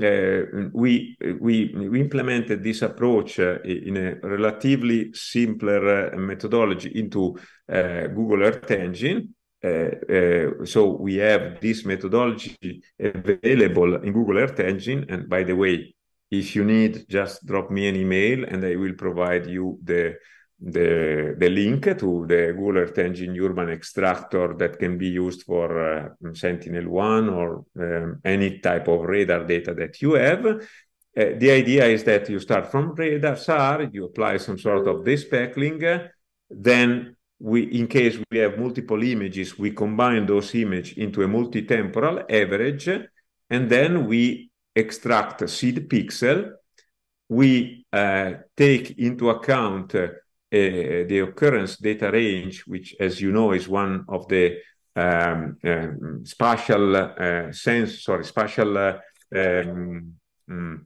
B: Eh, we implemented this approach eh, in a relatively simpler eh, methodology into Google Earth Engine. So we have this methodology available in Google Earth Engine. And by the way, if you need, just drop me an email, and I will provide you the the, the link to the Google Earth Engine Urban Extractor that can be used for uh, Sentinel-1 or um, any type of radar data that you have. Uh, the idea is that you start from radar SAR, you apply some sort of despeckling, uh, then we, in case we have multiple images, we combine those images into a multi-temporal average, and then we extract seed pixel. We uh, take into account uh, uh, the occurrence data range, which, as you know, is one of the um, um spatial uh, sense, sorry, spatial uh, um, mm,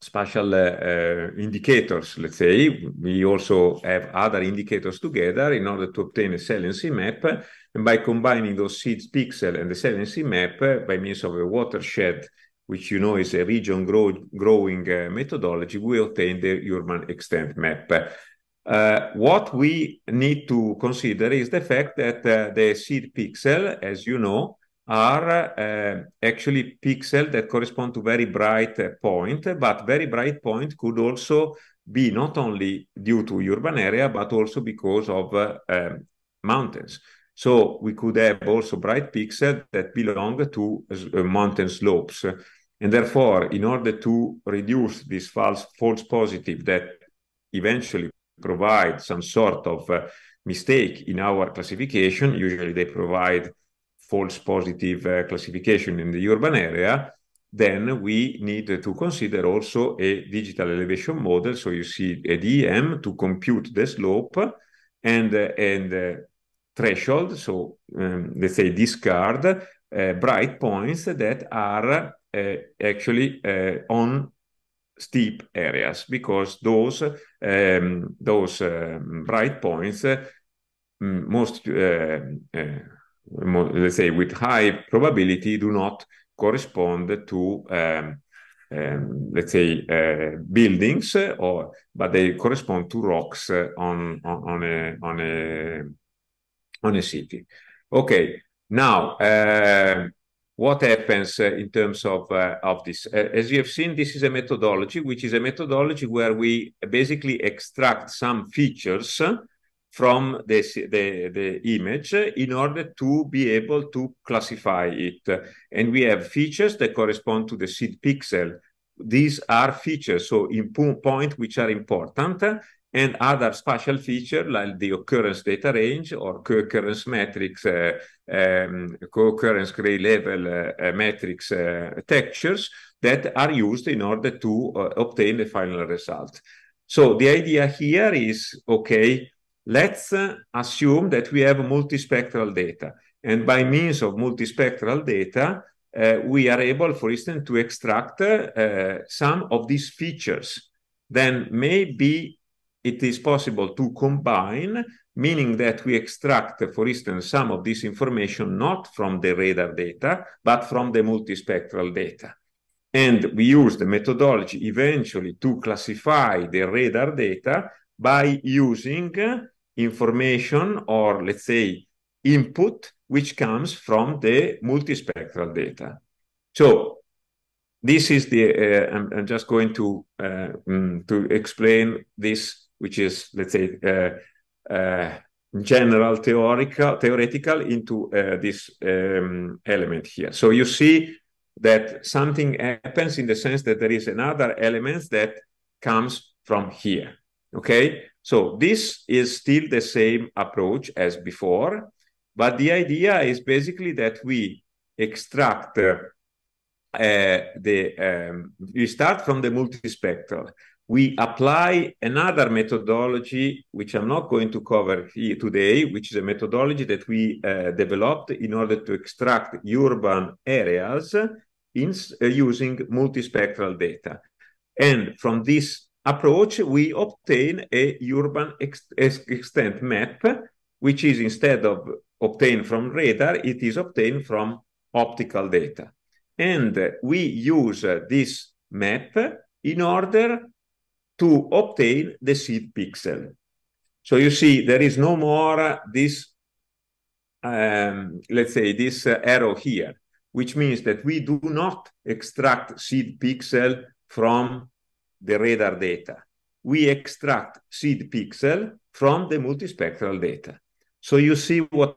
B: spatial uh, uh, indicators. Let's say we also have other indicators together in order to obtain a saliency map, and by combining those seeds pixel and the saliency map uh, by means of a watershed. Which you know is a region grow growing methodology, we obtain the urban extent map. Uh, what we need to consider is the fact that uh, the seed pixel, as you know, are uh, actually pixels that correspond to very bright uh, point, but very bright point could also be not only due to urban area, but also because of uh, um, mountains. So we could have also bright pixels that belong to mountain slopes. And therefore, in order to reduce this false, false positive that eventually provide some sort of uh, mistake in our classification, usually they provide false positive uh, classification in the urban area, then we need to consider also a digital elevation model. So you see a DEM to compute the slope and, uh, and uh, threshold, so um, let's say discard uh, bright points that are uh, actually uh, on steep areas because those um, those um, bright points uh, most uh, uh, mo let's say with high probability do not correspond to um, um let's say uh, buildings uh, or but they correspond to rocks uh, on, on, on a on a on a city okay now what happens uh, in terms of, uh, of this? as you have seen, this is a methodology, which is a methodology where we basically extract some features from the, the, the, image in order to be able to classify it. And we have features that correspond to the seed pixel. These are features, so in point which are important and other spatial features like the occurrence data range or co-occurrence metrics, uh, um, co-occurrence gray level uh, uh, uh, textures that are used in order to uh, obtain the final result. So the idea here is, okay, let's uh, assume that we have multispectral data. And by means of multispectral data, we are able, for instance, to extract some of these features. Then maybe it is possible to combine, meaning that we extract, for instance, some of this information not from the radar data, but from the multispectral data. And we use the methodology eventually to classify the radar data by using uh, information or, let's say, input which comes from the multispectral data. So this is the uh, I'm, I'm, just going to uh, mm, to explain this which is let's say uh, uh, general theoretical theoretical into uh, this um, element here. So you see that something happens in the sense that there is another element that comes from here. Okay, so this is still the same approach as before, but the idea is basically that we extract uh, the um, we start from the multispectral, we apply another methodology, which I'm not going to cover here today, which is a methodology that we uh, developed in order to extract urban areas in, uh, using multispectral data. And from this approach, we obtain a urban ex extent map, which is instead of obtained from radar, it is obtained from optical data. And we use uh, this map in order to obtain the seed pixel. So you see, there is no more uh, this, um, let's say, this uh, arrow here, which means that we do not extract seed pixel from the radar data. We extract seed pixel from the multispectral data. So you see what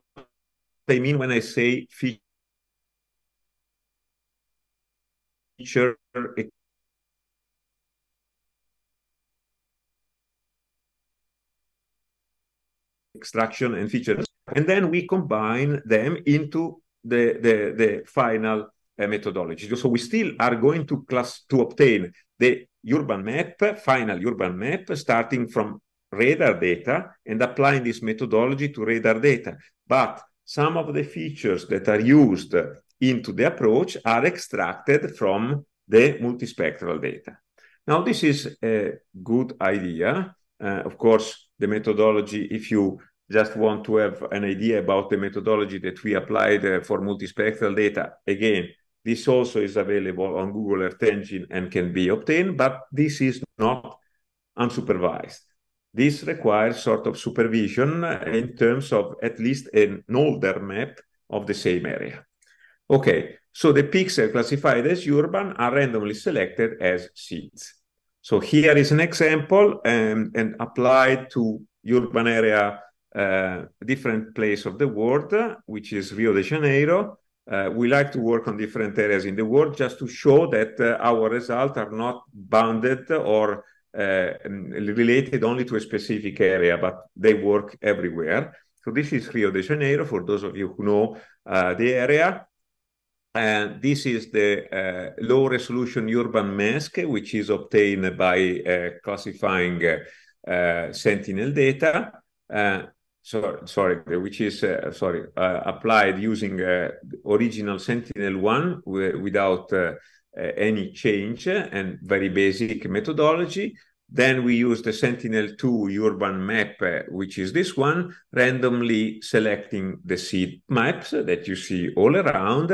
B: I mean when I say feature extraction and features, and then we combine them into the, the, the final uh, methodology. So we still are going to class to obtain the urban map, final urban map, starting from radar data and applying this methodology to radar data. But some of the features that are used into the approach are extracted from the multispectral data. Now, this is a good idea. Uh, of course, the methodology, if you just want to have an idea about the methodology that we applied uh, for multispectral data. Again, this also is available on Google Earth Engine and can be obtained, but this is not unsupervised. This requires sort of supervision in terms of at least an older map of the same area. Okay, so the pixels classified as urban are randomly selected as seeds. So here is an example um, and applied to urban area uh, different place of the world, which is Rio de Janeiro. Uh, we like to work on different areas in the world just to show that uh, our results are not bounded or uh, related only to a specific area, but they work everywhere. So this is Rio de Janeiro, for those of you who know uh, the area. And this is the uh, low resolution urban mask, which is obtained by classifying Sentinel data. Uh, sorry, sorry, which is uh, sorry uh, applied using uh, original Sentinel one without uh, uh, any change and very basic methodology. Then we use the Sentinel-2 urban map, uh, which is this one, randomly selecting the seed maps that you see all around.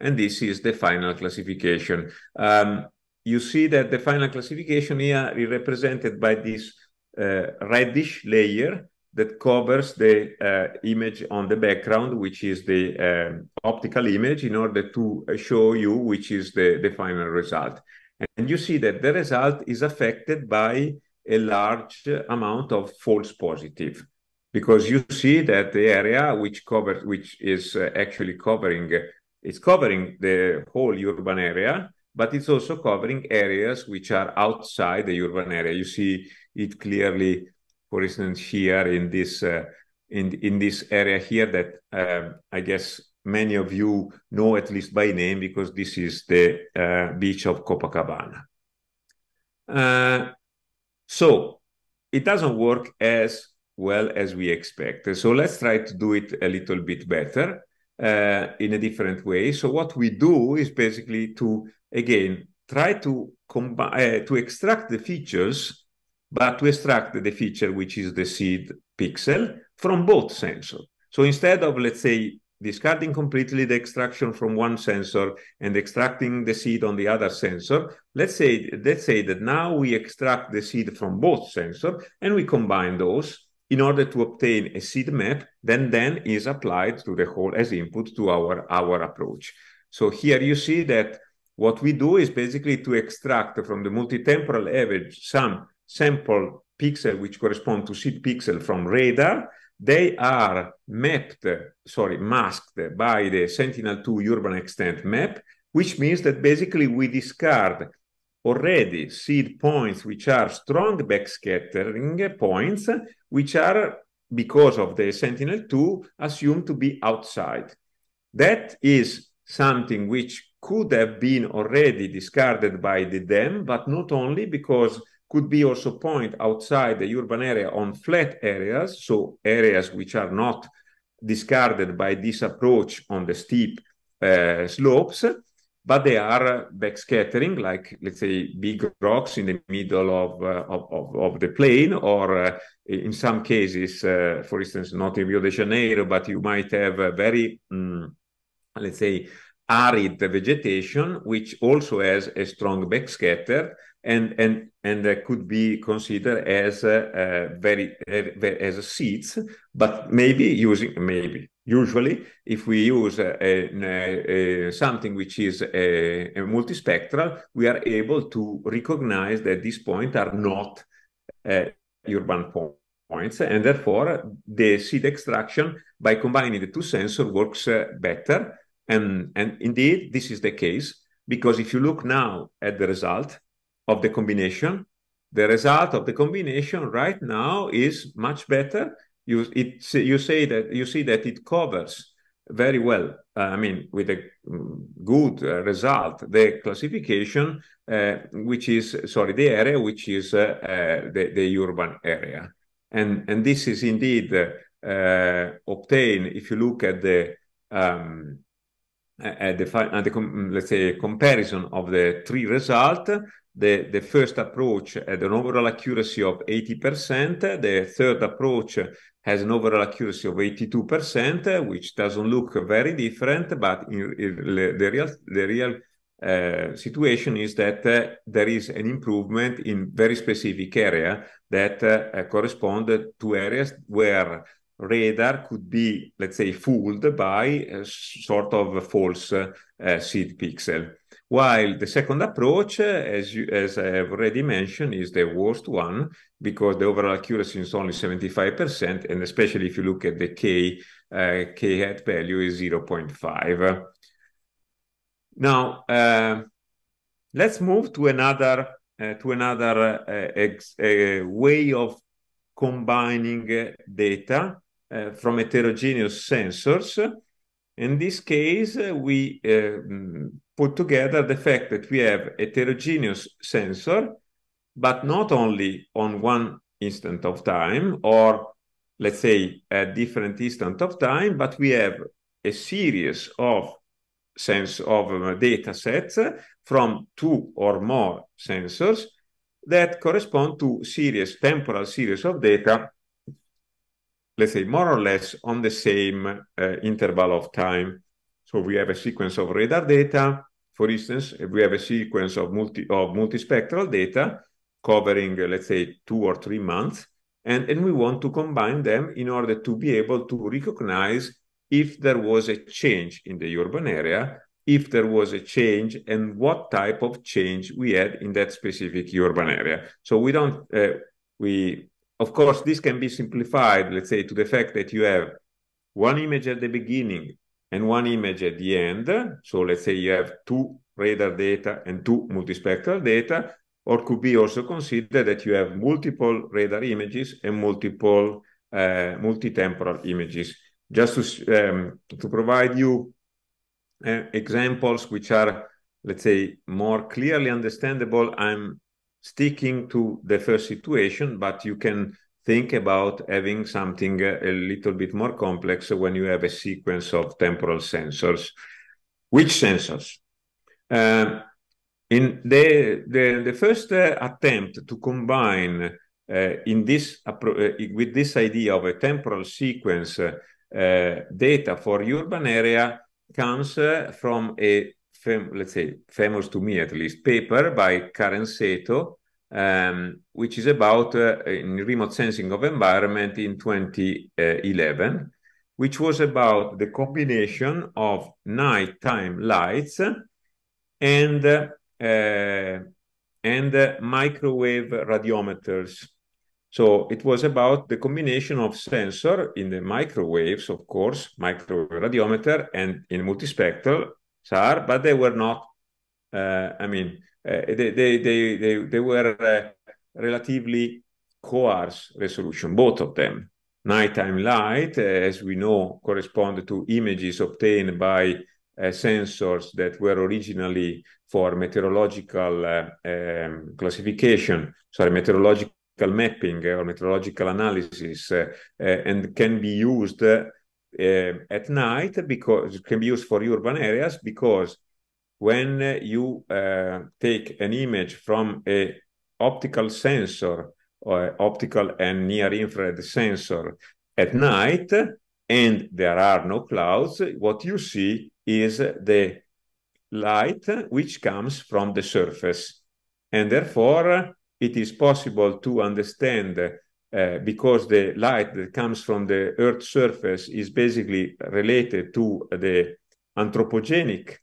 B: And this is the final classification. Um, you see that the final classification here is represented by this reddish layer, that covers the uh, image on the background, which is the uh, optical image, in order to show you which is the, the final result. And you see that the result is affected by a large amount of false positive, because you see that the area which covers, which is uh, actually covering, it's covering the whole urban area, but it's also covering areas which are outside the urban area. You see it clearly for instance, here in this uh, in in this area here that uh, I guess many of you know at least by name because this is the uh, beach of Copacabana. Uh, so it doesn't work as well as we expect. So let's try to do it a little bit better uh, in a different way. So what we do is basically to again try to combine uh, to extract the features but to extract the feature which is the seed pixel from both sensors. So instead of, let's say, discarding completely the extraction from one sensor and extracting the seed on the other sensor, let's say, let's say that now we extract the seed from both sensors and we combine those in order to obtain a seed map then then is applied to the whole as input to our, our approach. So here you see that what we do is basically to extract from the multi temporal average some sample pixel which correspond to seed pixel from radar. They are mapped, sorry, masked by the Sentinel-2 urban extent map, which means that basically we discard already seed points which are strong backscattering points, which are, because of the Sentinel-2, assumed to be outside. That is something which could have been already discarded by the dam, but not only because could be also point outside the urban area on flat areas, so areas which are not discarded by this approach on the steep uh, slopes, but they are backscattering, like let's say big rocks in the middle of uh, of, of, of, the plain, or uh, in some cases, uh, for instance, not in Rio de Janeiro, but you might have a very, um, let's say, arid vegetation, which also has a strong backscatter and and and uh, could be considered as uh, uh, very as seeds, but maybe using maybe usually if we use an, something which is a, a, multispectral, we are able to recognize that these points are not uh, urban points, and therefore the seed extraction by combining the two sensors works uh, better. And and indeed this is the case because if you look now at the result of the combination. The result of the combination right now is much better. You, it, you say that you see that it covers very well. Uh, I mean, with a mm, good uh, result, the classification, uh, which is sorry, the area which is uh, uh, the, the urban area, and and this is indeed uh, obtained if you look at the um, at the, at the mm, let's say comparison of the three result the, the first approach had an overall accuracy of 80%. The third approach has an overall accuracy of 82%, which doesn't look very different, but in, in the real, the real uh, situation is that uh, there is an improvement in very specific area that uh, uh correspond to areas where radar could be, let's say, fooled by a uh, sort of false uh, seed pixel. While the second approach, as, you, as I have already mentioned, is the worst one because the overall accuracy is only 75%, and especially if you look at the K, uh, K hat value is 0.5. Now, uh, let's move to another, uh, to another uh, ex, uh, way of combining uh, data from heterogeneous sensors in this case, uh, we uh, mm, put together the fact that we have heterogeneous sensor, but not only on one instant of time or let's say a different instant of time, but we have a series of sense of um, data sets from two or more sensors that correspond to series temporal series of data let's say, more or less on the same uh, interval of time. So we have a sequence of radar data. For instance, we have a sequence of, multi, of multispectral data covering, uh, let's say, two or three months. And, and we want to combine them in order to be able to recognize if there was a change in the urban area, if there was a change, and what type of change we had in that specific urban area. So we don't, uh, we of course, this can be simplified, let's say, to the fact that you have one image at the beginning and one image at the end. So let's say you have two radar data and two multispectral data, or could be also considered that you have multiple radar images and multiple uh, multi-temporal images. Just to, um, to provide you uh, examples which are, let's say, more clearly understandable, I'm sticking to the first situation, but you can think about having something uh, a little bit more complex when you have a sequence of temporal sensors. Which sensors? Uh, in the, the, the first uh, attempt to combine uh, in this uh, with this idea of a temporal sequence uh, data for urban area comes from a fam- let's say famous to me at least paper by Karen Seto, um, which is about uh, in remote sensing of environment in 2011, which was about the combination of nighttime lights and uh, and uh, microwave radiometers. So it was about the combination of sensor in the microwaves, of course, microwave radiometer, and in multispectral, but they were not. Uh, I mean, uh, they, they they they they were uh, relatively coarse resolution, both of them. Nighttime light, as we know, correspond to images obtained by uh, sensors that were originally for meteorological uh, um, classification, sorry, meteorological mapping or meteorological analysis, uh, and can be used um, at night because it can be used for urban areas because when you uh, take an image from a optical sensor or uh, optical and near infrared sensor at night and there are no clouds what you see is the light which comes from the surface and therefore it is possible to understand uh, because the light that comes from the Earth's surface is basically related to the anthropogenic,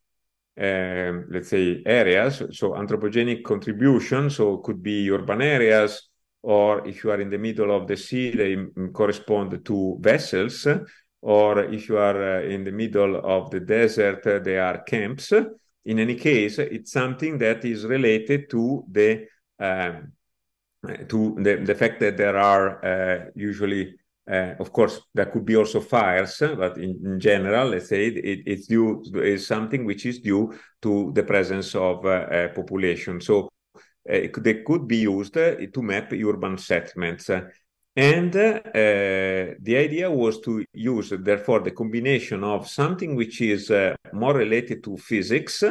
B: um, let's say, areas. So, anthropogenic contribution. So, could be urban areas, or if you are in the middle of the sea, they correspond to vessels, or if you are uh, in the middle of the desert, uh, they are camps. In any case, it's something that is related to the um, to the, the fact that there are uh, usually uh, of course, there could be also fires, uh, but in, in general, let's say it, it, it's due is something which is due to the presence of uh, uh population. So could, they could be used to map urban settlements. And the idea was to use, therefore, the combination of something which is more related to physics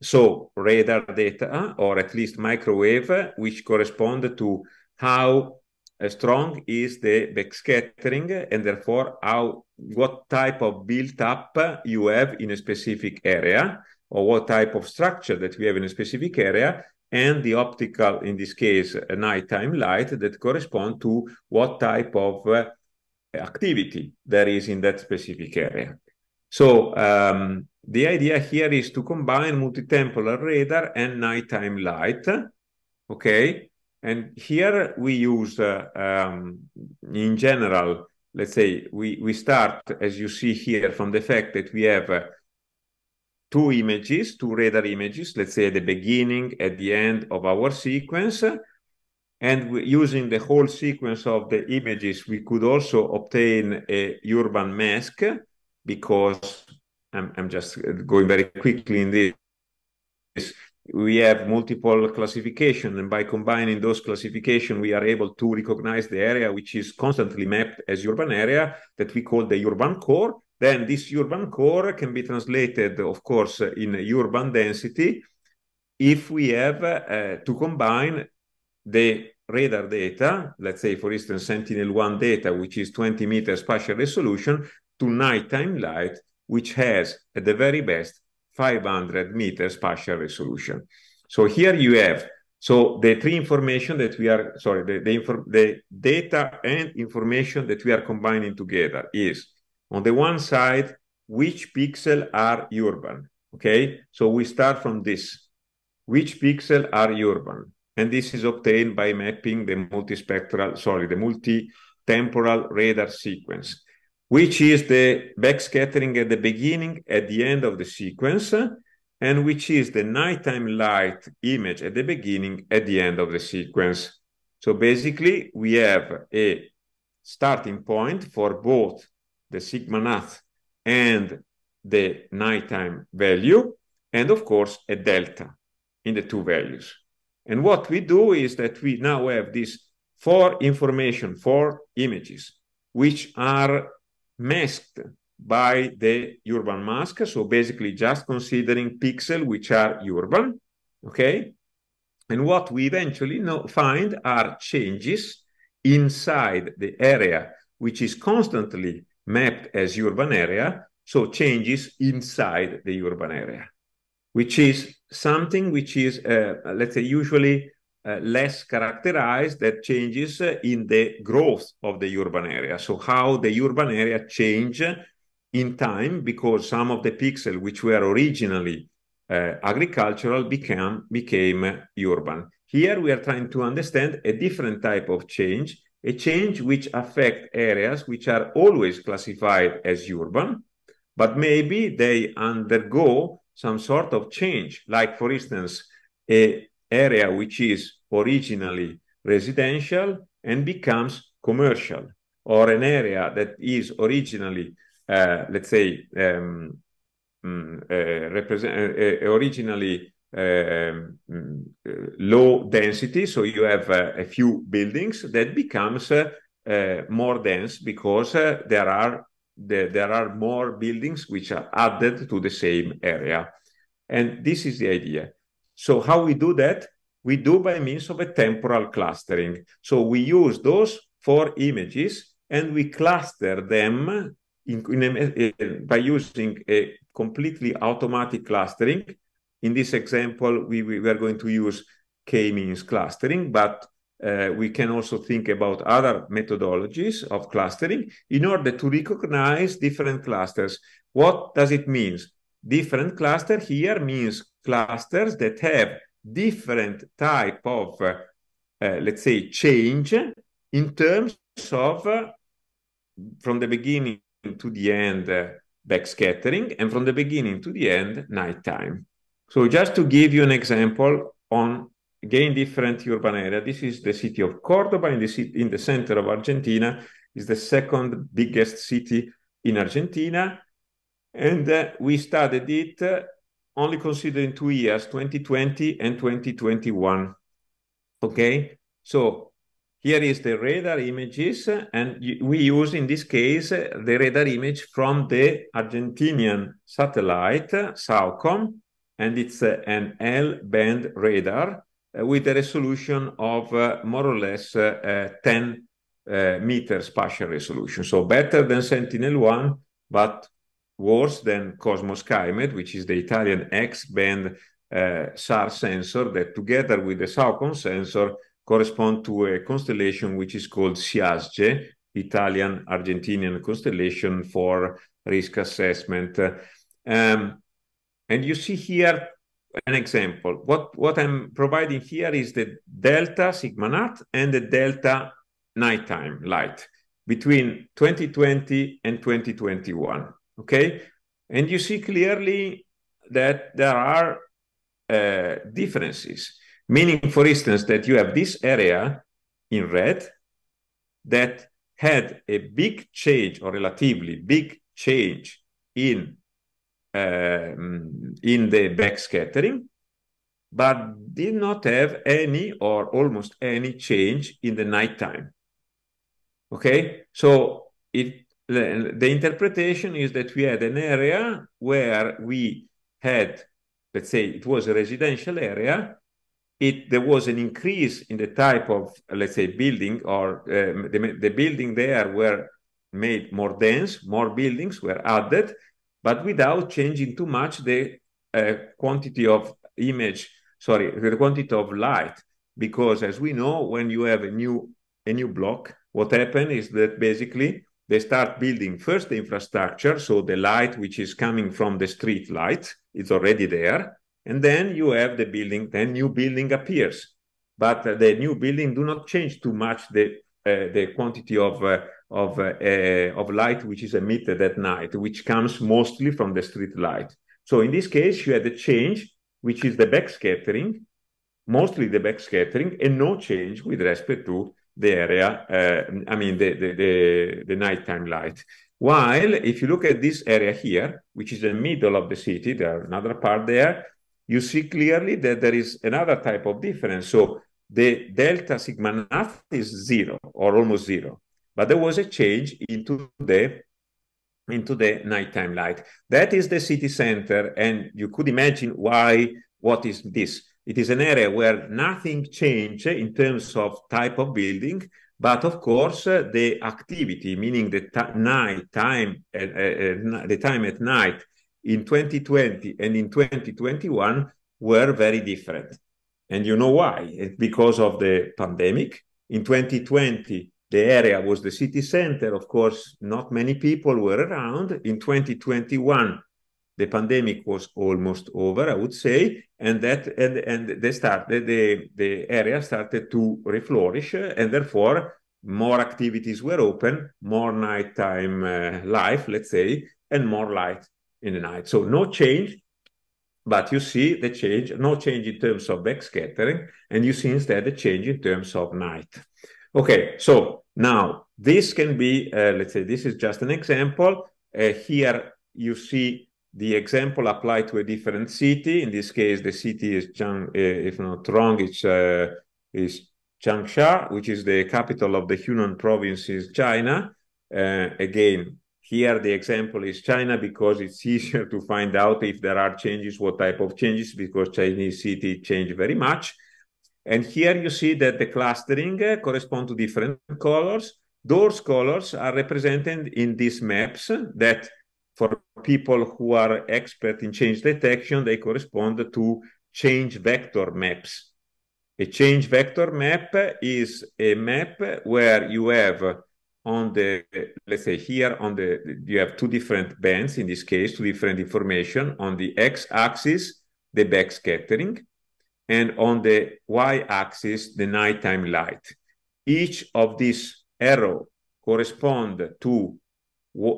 B: so radar data, or at least microwave, which correspond to how uh, strong is the backscattering and therefore how what type of built up you have in a specific area or what type of structure that we have in a specific area and the optical in this case a nighttime light that correspond to what type of uh, activity there is in that specific area so um, the idea here is to combine multitemporal radar and nighttime light, okay? And here we use, uh, um, in general, let's say we, we start, as you see here, from the fact that we have uh, two images, two radar images, let's say at the beginning, at the end of our sequence. And using the whole sequence of the images, we could also obtain a urban mask because I'm, I'm just going very quickly in this. We have multiple classification, and by combining those classification, we are able to recognize the area which is constantly mapped as urban area that we call the urban core. Then this urban core can be translated, of course, in urban density if we have uh, to combine the radar data, let's say, for instance, Sentinel-1 data, which is 20 meter spatial resolution, to nighttime light which has, at the very best, 500 meters partial resolution. So here you have so the three information that we are sorry the the, the data and information that we are combining together is on the one side which pixel are urban. Okay, so we start from this which pixel are urban, and this is obtained by mapping the multispectral sorry the multi temporal radar sequence which is the backscattering at the beginning, at the end of the sequence, and which is the nighttime light image at the beginning, at the end of the sequence. So basically, we have a starting point for both the sigma nath and the nighttime value, and of course, a delta in the two values. And what we do is that we now have these four information, four images, which are masked by the urban mask. So basically just considering pixel which are urban, okay? And what we eventually know, find are changes inside the area which is constantly mapped as urban area, so changes inside the urban area, which is something which is, uh, let's say, usually uh, less characterized that changes in the growth of the urban area. So how the urban area change in time because some of the pixel which were originally uh, agricultural became became urban. Here we are trying to understand a different type of change, a change which affect areas which are always classified as urban, but maybe they undergo some sort of change, like for instance, a area which is originally residential and becomes commercial, or an area that is originally, uh, let's say, um, mm, uh, uh, uh, originally um, mm, low density, so you have uh, a few buildings that becomes more dense because there are the, there are more buildings which are added to the same area, and this is the idea. So how we do that? We do by means of a temporal clustering. So we use those four images and we cluster them in, in a, by using a completely automatic clustering. In this example, we, we were going to use k-means clustering, but uh, we can also think about other methodologies of clustering in order to recognize different clusters. What does it mean? Different cluster here means clusters that have different type of, uh, let's say, change in terms of uh, from the beginning to the end uh, backscattering and from the beginning to the end nighttime. So just to give you an example on again different urban area, this is the city of Cordoba in the, in the center of Argentina, is the second biggest city in Argentina and uh, we studied it uh, only considering two years 2020 and 2021 okay so here is the radar images and we use in this case the radar image from the argentinian satellite saucom and it's uh, an l band radar uh, with a resolution of uh, more or less 10 meters spatial resolution so better than sentinel-1 but worse than Cosmos Chimed, which is the Italian X band uh, SAR sensor that, together with the Saucon sensor, correspond to a constellation which is called SIASGE, Italian Argentinian constellation for risk assessment. Um, and you see here an example. What, what I'm providing here is the delta sigma naught and the delta nighttime light between 2020 and 2021 okay and you see clearly that there are uh, differences meaning for instance that you have this area in red that had a big change or relatively big change in um, in the backscattering but did not have any or almost any change in the nighttime okay so it the, interpretation is that we had an area where we had, let's say, it was a residential area. It there was an increase in the type of, let's say, building, or um, the, the building there were made more dense, more buildings were added, but without changing too much the uh, quantity of image, sorry, the quantity of light. Because as we know, when you have a new a new block, what happens is that basically they start building first the infrastructure so the light which is coming from the street light is already there and then you have the building then new building appears but the new building do not change too much the uh, the quantity of uh, of uh, uh of light which is emitted at night which comes mostly from the street light so in this case you had a change which is the backscattering mostly the backscattering and no change with respect to the area, uh, I mean, the, the, the, the, nighttime light. While if you look at this area here, which is the middle of the city, there another part there, you see clearly that there is another type of difference. So the delta sigma naught is zero or almost zero, but there was a change into the into the nighttime light. That is the city center, and you could imagine why. What is this? It is an area where nothing changed in terms of type of building, but of course uh, the activity, meaning the night time, uh, uh, uh the time at night in 2020 and in 2021 were very different. And you know why? because of the pandemic. In 2020, the area was the city center. Of course, not many people were around. In 2021, the pandemic was almost over, I would say, and that and and they started the the area started to reflourish, and therefore more activities were open, more nighttime uh, life, let's say, and more light in the night. So no change, but you see the change, no change in terms of backscattering, and you see instead a change in terms of night. Okay, so now this can be, uh, let's say, this is just an example. Uh, here you see the example applied to a different city. In this case, the city is Chang, eh, if not wrong, it's uh, is Changsha, which is the capital of the Hunan province in China. Uh, again, here the example is China because it's easier to find out if there are changes, what type of changes, because Chinese city change very much. And here you see that the clustering uh, correspond to different colors. Those colors are represented in these maps that for people who are expert in change detection, they correspond to change vector maps. A change vector map is a map where you have on the, let's say here on the, you have two different bands, in this case, two different information. On the x-axis, the backscattering, and on the y-axis, the nighttime light. Each of these arrow correspond to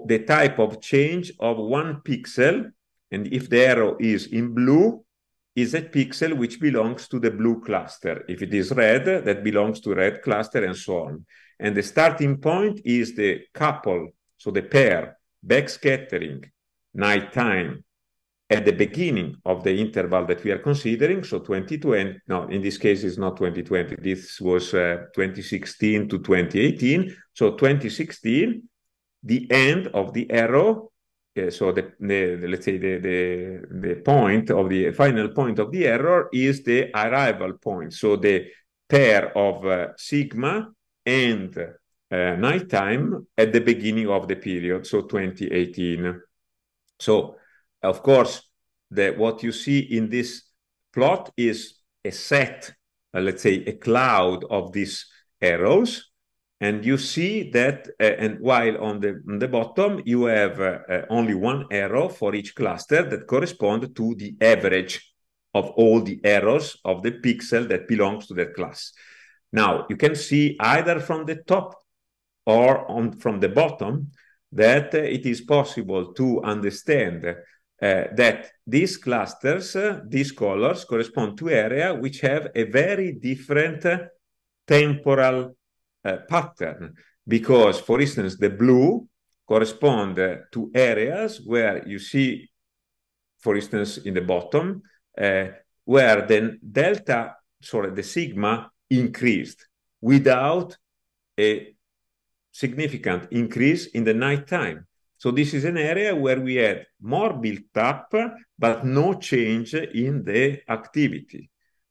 B: the type of change of one pixel, and if the arrow is in blue, is a pixel which belongs to the blue cluster. If it is red, that belongs to red cluster and so on. And the starting point is the couple, so the pair, backscattering, time, at the beginning of the interval that we are considering, so 2020, no, in this case, it's not 2020, this was uh, 2016 to 2018. So 2016 the end of the arrow, eh, so the, the, let's say the, the the point of the final point of the error is the arrival point. So the pair of uh, sigma and uh, nighttime at the beginning of the period, so 2018. So of course, the, what you see in this plot is a set, uh, let's say, a cloud of these arrows and you see that uh, and while on the, on the bottom you have uh, uh, only one arrow for each cluster that correspond to the average of all the arrows of the pixel that belongs to that class now you can see either from the top or on, from the bottom that uh, it is possible to understand uh, that these clusters uh, these colors correspond to area which have a very different temporal Eh, pattern because, for instance, the blue correspond to areas where you see, for instance, in the bottom, uh, where the delta, sorry, the sigma increased without a significant increase in the night time. So this is an area where we had more built up, but no change in the activity.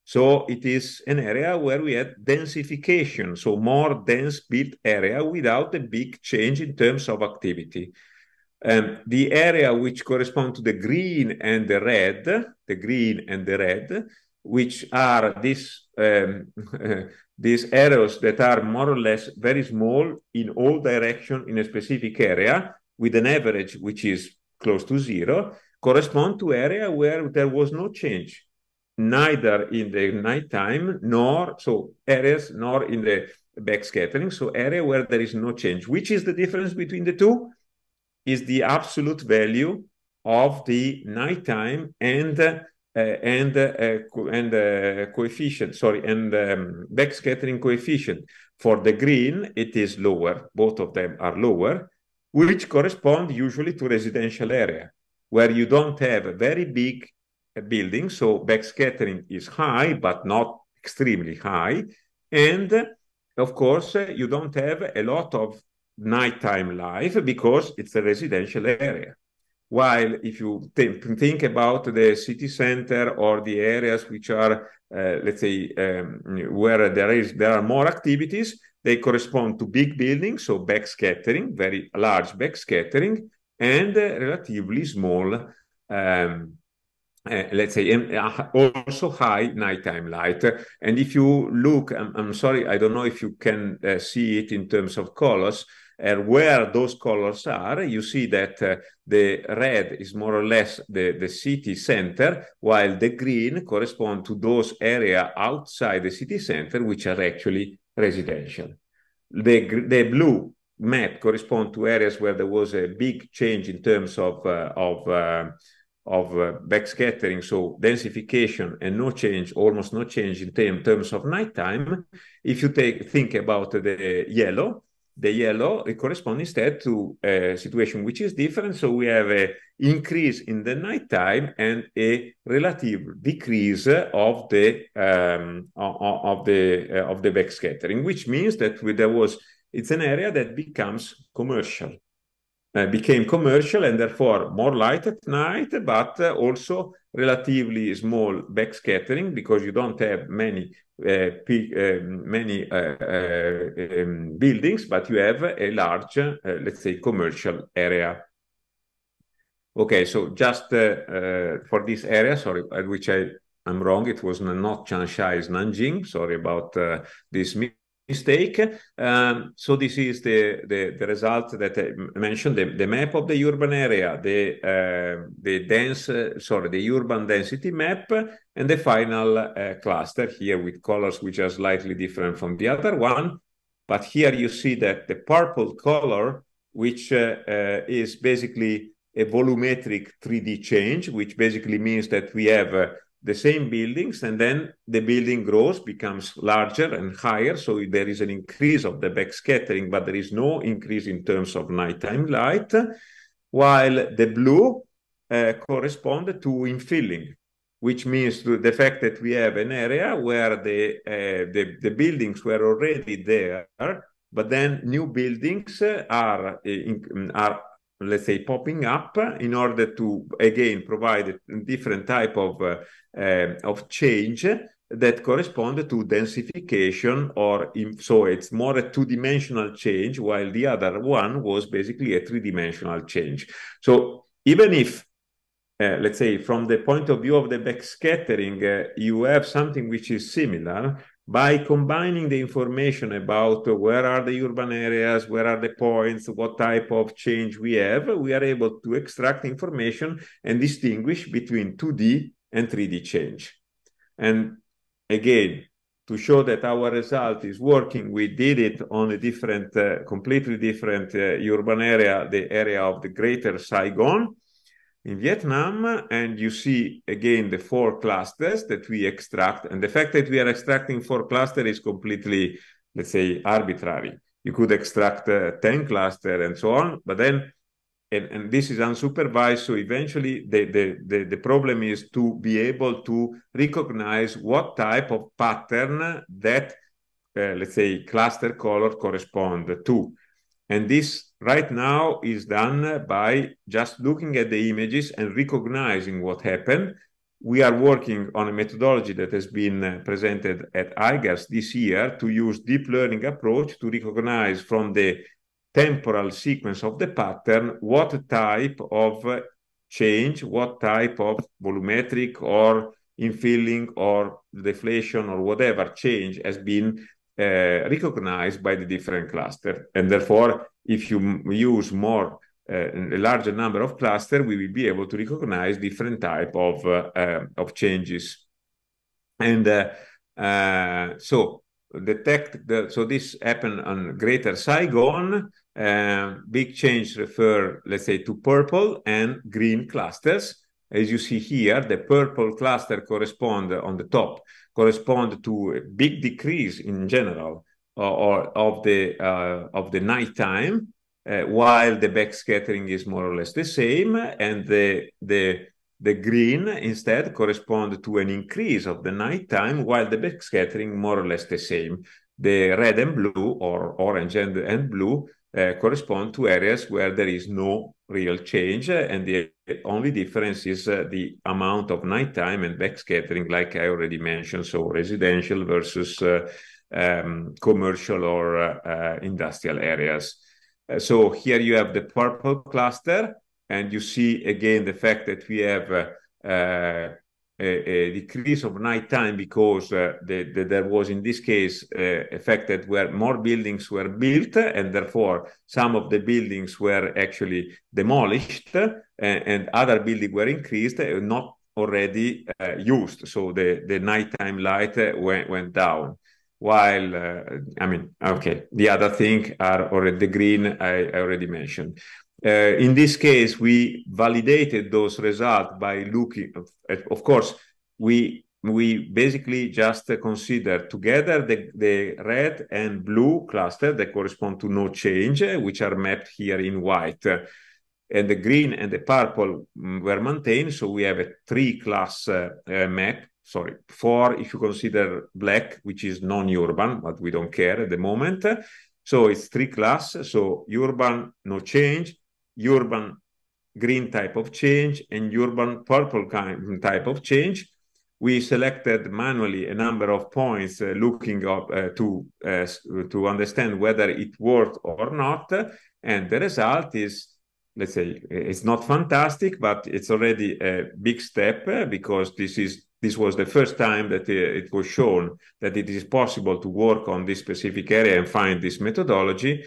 B: So it is an area where we had densification, so more dense built area without a big change in terms of activity. Um, the area which correspond to the green and the red, the green and the red, which are these um, these arrows that are more or less very small in all direction in a specific area, with an average which is close to zero, correspond to area where there was no change neither in the nighttime nor so areas nor in the backscattering so area where there is no change which is the difference between the two is the absolute value of the nighttime and uh, and uh, and uh, coefficient sorry and um, backscattering coefficient for the green it is lower both of them are lower which correspond usually to residential area where you don't have a very big building. So backscattering is high, but not extremely high. And of course, you don't have a lot of nighttime life because it's a residential area. While if you th- think about the city center or the areas which are, uh, let's say, um, where there is there are more activities, they correspond to big buildings, so backscattering, very large backscattering, and uh, relatively small um, uh, let's say, um, uh, also high nighttime light. And if you look, I'm, I'm sorry, I don't know if you can uh, see it in terms of colors. And uh, where those colors are, you see that uh, the red is more or less the, the city center, while the green correspond to those area outside the city center, which are actually residential. The, the blue map correspond to areas where there was a big change in terms of, uh, of of uh, backscattering, so densification and no change, almost no change in term, terms of nighttime. If you take think about the yellow, the yellow corresponds instead to a situation which is different. So we have an increase in the nighttime and a relative decrease of the um, of the uh, of the backscattering, which means that there was it's an area that becomes commercial uh, became commercial and therefore more light at night, but uh, also relatively small backscattering because you don't have many uh, uh many uh, uh, um, buildings, but you have a large, let's say, commercial area. Okay, so just for this area, sorry, at which I am wrong, it was not Changsha, it's Nanjing. Sorry about this mistake. Um, so this is the, the, the, result that I mentioned, the, the map of the urban area, the, uh, the dense, uh, sorry, the urban density map, and the final uh, cluster here with colors which are slightly different from the other one. But here you see that the purple color, which uh, uh, is basically a volumetric 3D change, which basically means that we have uh, the same buildings and then the building grows becomes larger and higher so there is an increase of the backscattering but there is no increase in terms of nighttime light while the blue uh, correspond to infilling which means to the fact that we have an area where the, uh, the, the buildings were already there but then new buildings uh, are uh, are let's say popping up in order to again provide different type of uh, uh, of change that correspond to densification or in, so it's more a two-dimensional change while the other one was basically a three-dimensional change so even if uh, let's say from the point of view of the backscattering, uh, you have something which is similar by combining the information about where are the urban areas, where are the points, what type of change we have, we are able to extract information and distinguish between 2D and 3D change. And again, to show that our result is working, we did it on a different, uh, completely different uh, urban area, the area of the greater Saigon, in Vietnam, and you see again the four clusters that we extract. And the fact that we are extracting four clusters is completely, let's say, arbitrary. You could extract uh, 10 clusters and so on, but then, and, and this is unsupervised. So eventually, the, the, the, the problem is to be able to recognize what type of pattern that, uh, let's say, cluster color correspond to. And this right now is done by just looking at the images and recognizing what happened. We are working on a methodology that has been presented at IGAS this year to use deep learning approach to recognize from the temporal sequence of the pattern what type of change, what type of volumetric or infilling or deflation or whatever change has been uh, recognized by the different cluster. And therefore, if you use more uh, a larger number of cluster, we will be able to recognize different type of uh, uh, of changes. And so detect the, so this happened on Greater Saigon. big change refer, let's say, to purple and green clusters. As you see here, the purple cluster correspond on the top correspond to a big decrease in general or, of the uh, of the nighttime, uh, while the backscattering is more or less the same, and the the the green instead correspond to an increase of the nighttime, while the backscattering more or less the same. The red and blue, or orange and, and blue, uh, correspond to areas where there is no real change, uh, and the only difference is uh, the amount of nighttime and backscattering, like I already mentioned. So residential versus uh, um, commercial or uh, industrial areas. Uh, so here you have the purple cluster, and you see again the fact that we have uh, a, a, decrease of nighttime because uh, the, the, there was in this case uh, effect that where more buildings were built and therefore some of the buildings were actually demolished and, and other buildings were increased and not already uh, used so the, the nighttime light went, went down while uh, i mean okay the other thing are already the green i, I already mentioned uh, in this case we validated those results by looking of course we we basically just uh, consider together the, the red and blue cluster that correspond to no change uh, which are mapped here in white and the green and the purple mm, were maintained so we have a three class uh, uh, map sorry, four if you consider black, which is non-urban, but we don't care at the moment. So it's three class. So urban, no change, urban green type of change, and urban purple kind type of change. We selected manually a number of points uh, looking up uh, to uh, to understand whether it worked or not. And the result is let's say it's not fantastic, but it's already a big step uh, because this is this was the first time that uh, it was shown that it is possible to work on this specific area and find this methodology.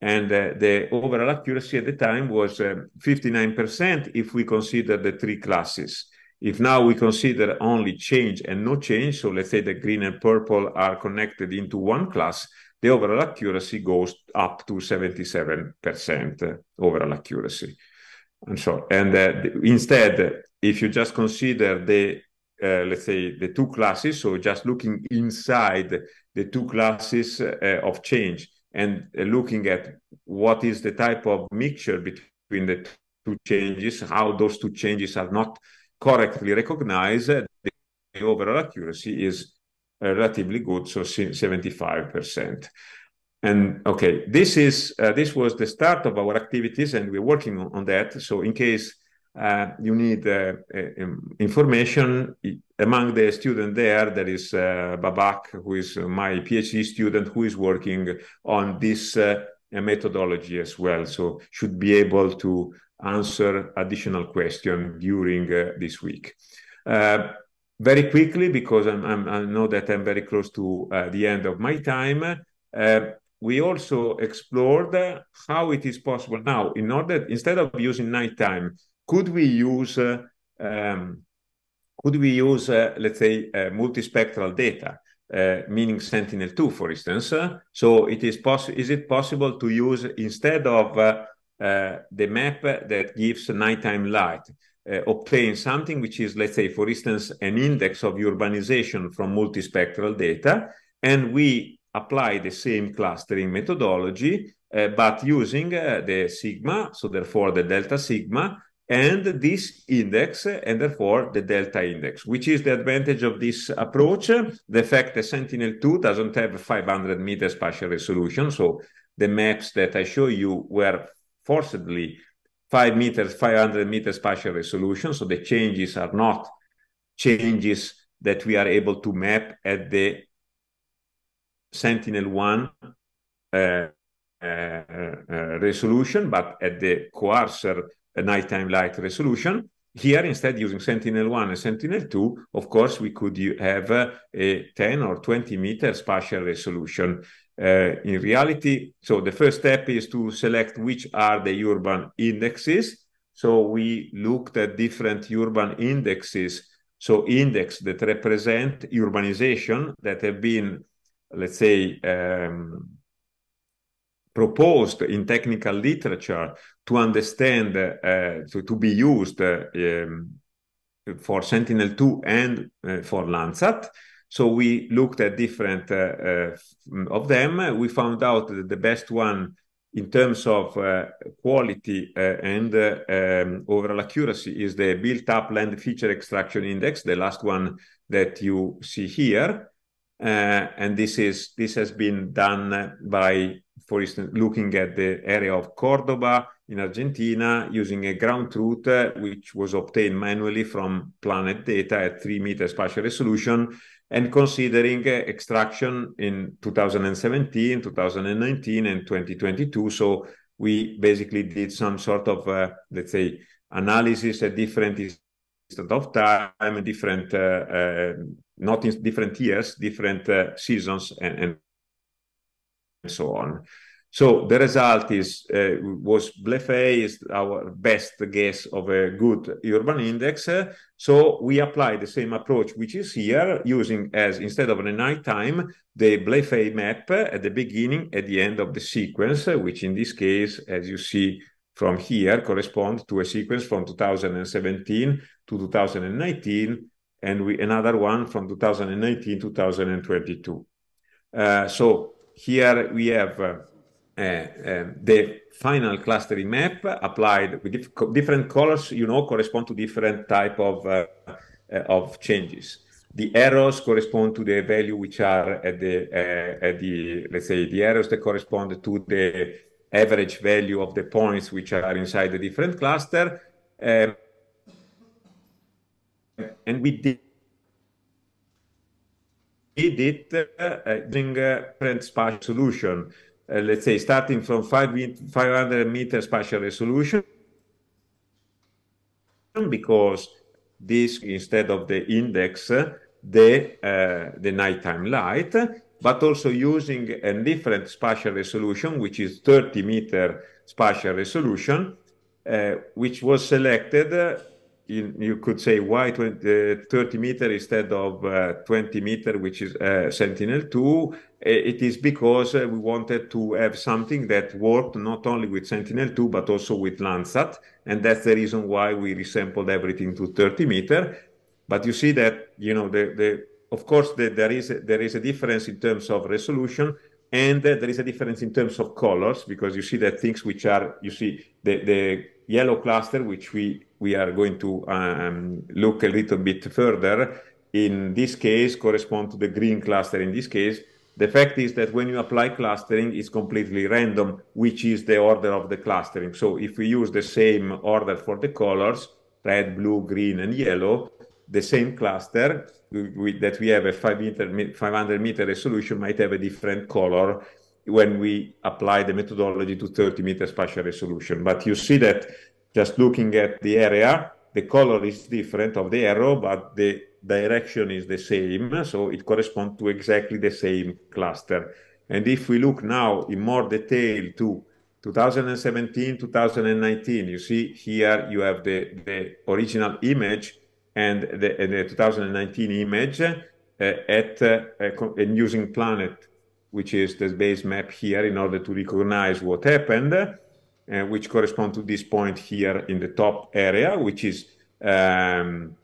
B: And uh, the overall accuracy at the time was 59% uh, if we consider the three classes. If now we consider only change and no change, so let's say the green and purple are connected into one class, the overall accuracy goes up to 77% uh, overall accuracy. And so, and instead, if you just consider the uh, let's say, the two classes. So just looking inside the two classes uh, of change and uh, looking at what is the type of mixture between the two changes, how those two changes are not correctly recognized, the overall accuracy is uh, relatively good, so 75%. And okay, this is uh, this was the start of our activities, and we're working on that. So in case uh, you need uh, information among the student there there is uh, babak who is my phd student who is working on this uh, methodology as well so should be able to answer additional question during uh, this week uh, very quickly because I'm, I'm, i know that i'm very close to the end of my time we also explored how it is possible now in order instead of using nighttime could we use um, could we use uh, let's say uh, multispectral data uh, meaning Sentinel-2, for instance. Uh, so it is possible. Is it possible to use instead of uh, uh the map that gives nighttime light, obtain something which is, let's say, for instance, an index of urbanization from multispectral data, and we apply the same clustering methodology, but using the sigma, so therefore the delta sigma, and this index, and therefore the delta index, which is the advantage of this approach. The fact that Sentinel-2 doesn't have 500 meter spatial resolution, so the maps that I show you were forcibly 5 meters, 500 meter spatial resolution, so the changes are not changes that we are able to map at the Sentinel-1 uh, uh, uh, resolution, but at the coarser a nighttime light resolution. Here, instead, using Sentinel-1 and Sentinel-2, of course, we could have uh, a 10 or 20 meter spatial resolution. Uh, in reality, so the first step is to select which are the urban indexes. So we looked at different urban indexes, so index that represent urbanization that have been, let's say, um, proposed in technical literature to understand uh, to, to, be used uh, um, for Sentinel-2 and uh, for Landsat. So we looked at different uh, uh, of them. We found out that the best one in terms of uh, quality and um, overall accuracy is the built-up land feature extraction index, the last one that you see here. and this is this has been done by for instance, looking at the area of Cordoba in Argentina using a ground truth uh, which was obtained manually from planet data at three meter spatial resolution and considering uh, extraction in 2017, 2019, and 2022. So we basically did some sort of, uh, let's say, analysis at different instant of time, different, uh, uh, not in different years, different uh, seasons, and, and so on. So the result is uh, was Blefay is our best guess of a good urban index. So we apply the same approach which is here using as instead of the night time the Blefay map at the beginning at the end of the sequence, which in this case, as you see from here, corresponds to a sequence from 2017 to 2019, and we another one from 2019 to 2022. Uh, so here we have uh, uh, um, the final clustering map applied with dif different colors, you know, correspond to different type of, uh, uh, of changes. The arrows correspond to the value which are at the, uh, at the, let's say, the arrows that correspond to the average value of the points which are inside the different cluster. Um, and we did it uh, using uh, different spatial solution. Uh, let's say starting from five 500 meter spatial resolution because this instead of the index the uh, the nighttime light but also using a different spatial resolution which is 30 meter spatial resolution uh, which was selected you, you could say why 20, uh, 30 meter instead of uh, 20 meter, which is uh, Sentinel 2. Uh, it is because uh, we wanted to have something that worked not only with Sentinel 2, but also with Landsat. And that's the reason why we resampled everything to 30 meter. But you see that, you know, the, the, of course, the, there, is, a, there is a difference in terms of resolution, and uh, there is a difference in terms of colors because you see that things which are you see the the yellow cluster which we we are going to um, look a little bit further in this case correspond to the green cluster in this case. The fact is that when you apply clustering, it's completely random, which is the order of the clustering. So if we use the same order for the colors, red, blue, green, and yellow, the same cluster we, that we have a five meter, 500 meter resolution might have a different color when we apply the methodology to 30 meter spatial resolution. But you see that just looking at the area, the color is different of the arrow, but the direction is the same. So it corresponds to exactly the same cluster. And if we look now in more detail to 2017, 2019, you see here you have the, the original image and the, the 2019 image uh, at uh, and using planet, which is the base map here in order to recognize what happened. Uh, which correspond to this point here in the top area, which is, um,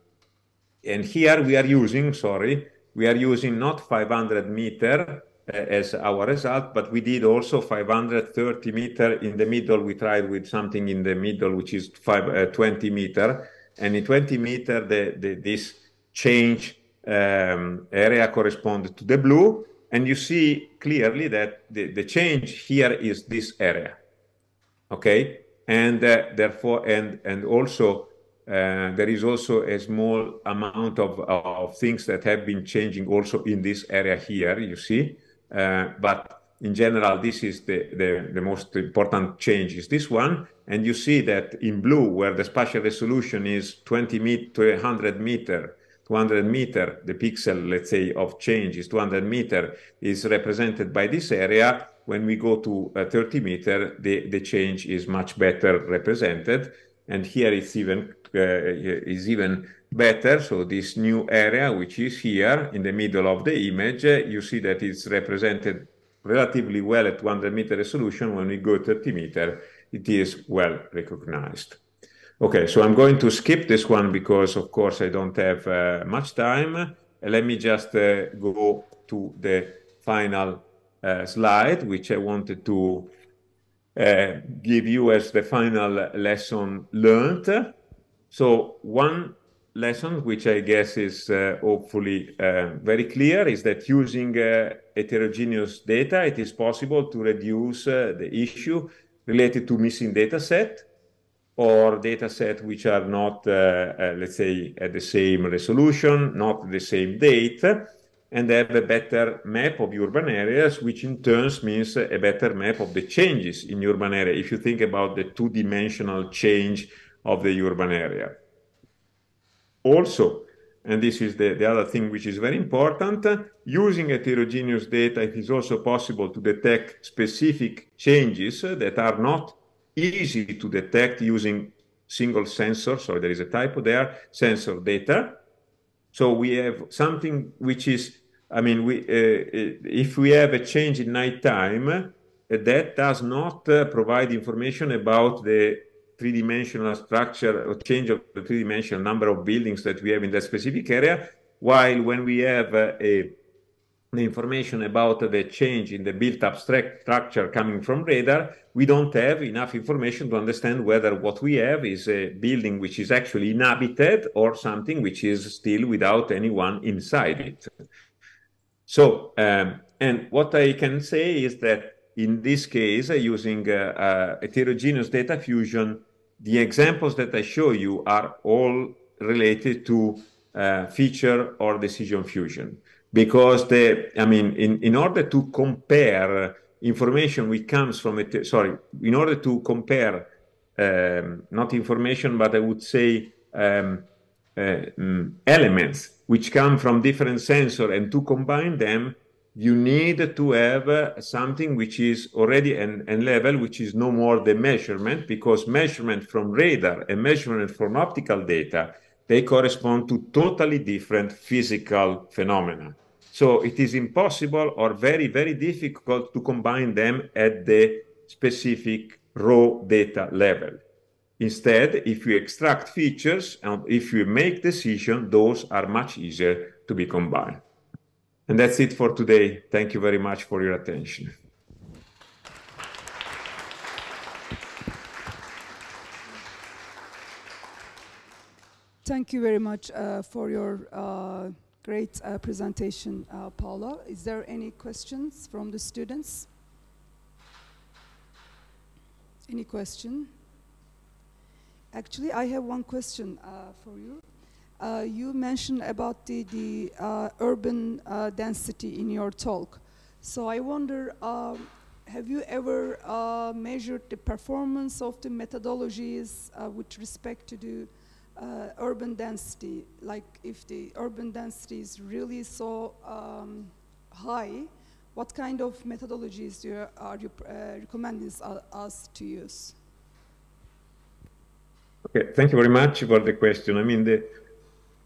B: and here we are using, sorry, we are using not 500 meter uh, as our result, but we did also 530 meter in the middle. We tried with something in the middle, which is five, uh, 20 meter. And in 20 meter, the, the, this change um, area corresponded to the blue. And you see clearly that the, the change here is this area okay and uh, therefore and and also uh, there is also a small amount of, of things that have been changing also in this area here you see uh, but in general this is the, the, the most important change is this one and you see that in blue where the spatial resolution is 20 meter to 100 meter 200 meter the pixel let's say of change is 200 meter is represented by this area when we go to uh, 30 meter, the, the change is much better represented. And here it's even, uh, is even better. So this new area, which is here in the middle of the image, uh, you see that it's represented relatively well at 100 meter resolution. When we go 30 meter, it is well recognized. Okay, so I'm going to skip this one because, of course, I don't have uh, much time. Let me just uh, go to the final uh, slide, which I wanted to uh, give you as the final lesson learned. So one lesson, which I guess is uh, hopefully uh, very clear, is that using uh, heterogeneous data, it is possible to reduce uh, the issue related to missing data set or data set which are not, let's say, at the same resolution, not the same date and have a better map of urban areas, which in turns means a better map of the changes in urban area, if you think about the two-dimensional change of the urban area. Also, and this is the, the other thing which is very important, using heterogeneous data, it is also possible to detect specific changes that are not easy to detect using single sensor, so there is a typo there, sensor data, so we have something which is, I mean, we, uh, uh, if we have a change in night time, uh, that does not provide information about the three-dimensional structure or change of the three-dimensional number of buildings that we have in that specific area. While when we have a the information about the change in the built-up structure coming from radar, we don't have enough information to understand whether what we have is a building which is actually inhabited or something which is still without anyone inside it. So, um, and what I can say is that in this case, uh, using uh, uh, heterogeneous data fusion, the examples that I show you are all related to uh, feature or decision fusion because the i mean in, in order to compare information which comes from it sorry in order to compare um, not information but i would say um, uh, mm, elements which come from different sensors and to combine them you need to have uh, something which is already an, an, level which is no more the measurement because measurement from radar and measurement from optical data they correspond to totally different physical phenomena so it is impossible or very, very difficult to combine them at the specific raw data level. Instead, if you extract features and if you make decisions, those are much easier to be combined. And that's it for today. Thank you very much for your attention.
A: Thank you very much uh, for your uh Great uh, presentation, uh, Paula. Is there any questions from the students? Any question? Actually, I have one question uh, for you. Uh, you mentioned about the, the uh, urban uh, density in your talk. So I wonder, um, have you ever measured the performance of the methodologies with respect to the uh, urban density, like if the urban density is really so um, high, what kind of methodologies do you, are you uh, recommending uh, us to use?
B: Okay, thank you very much for the question. I mean, the,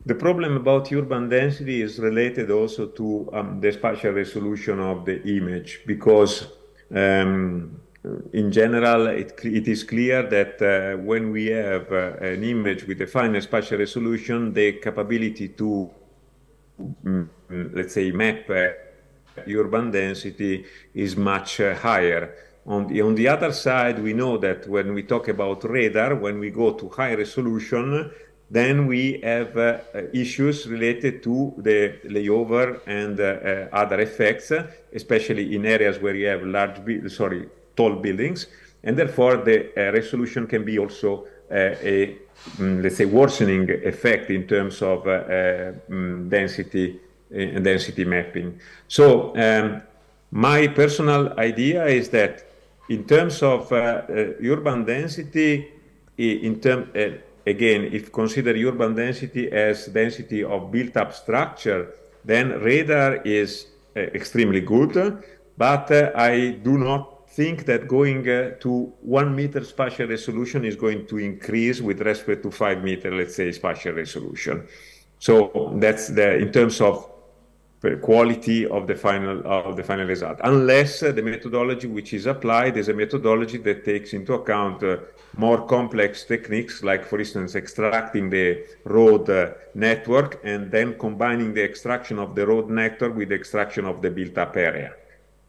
B: the problem about urban density is related also to um, the spatial resolution of the image because um, in general, it, it is clear that uh, when we have uh, an image with a finer spatial resolution, the capability to, mm, mm, let's say, map uh, urban density is much uh, higher. On the, on the other side, we know that when we talk about radar, when we go to high resolution, then we have uh, issues related to the layover and uh, uh, other effects, especially in areas where you have large, sorry, tall buildings, and therefore the uh, resolution can be also uh, a mm, let's say worsening effect in terms of uh, mm, density and density mapping. So um, my personal idea is that in terms of urban density, in term again, if consider urban density as density of built-up structure, then radar is uh, extremely good, but uh, I do not think that going uh, to one meter spatial resolution is going to increase with respect to five meter, let's say, spatial resolution. So that's the in terms of quality of the final of the final result unless uh, the methodology which is applied is a methodology that takes into account uh, more complex techniques like for instance extracting the road uh, network and then combining the extraction of the road network with the extraction of the built up area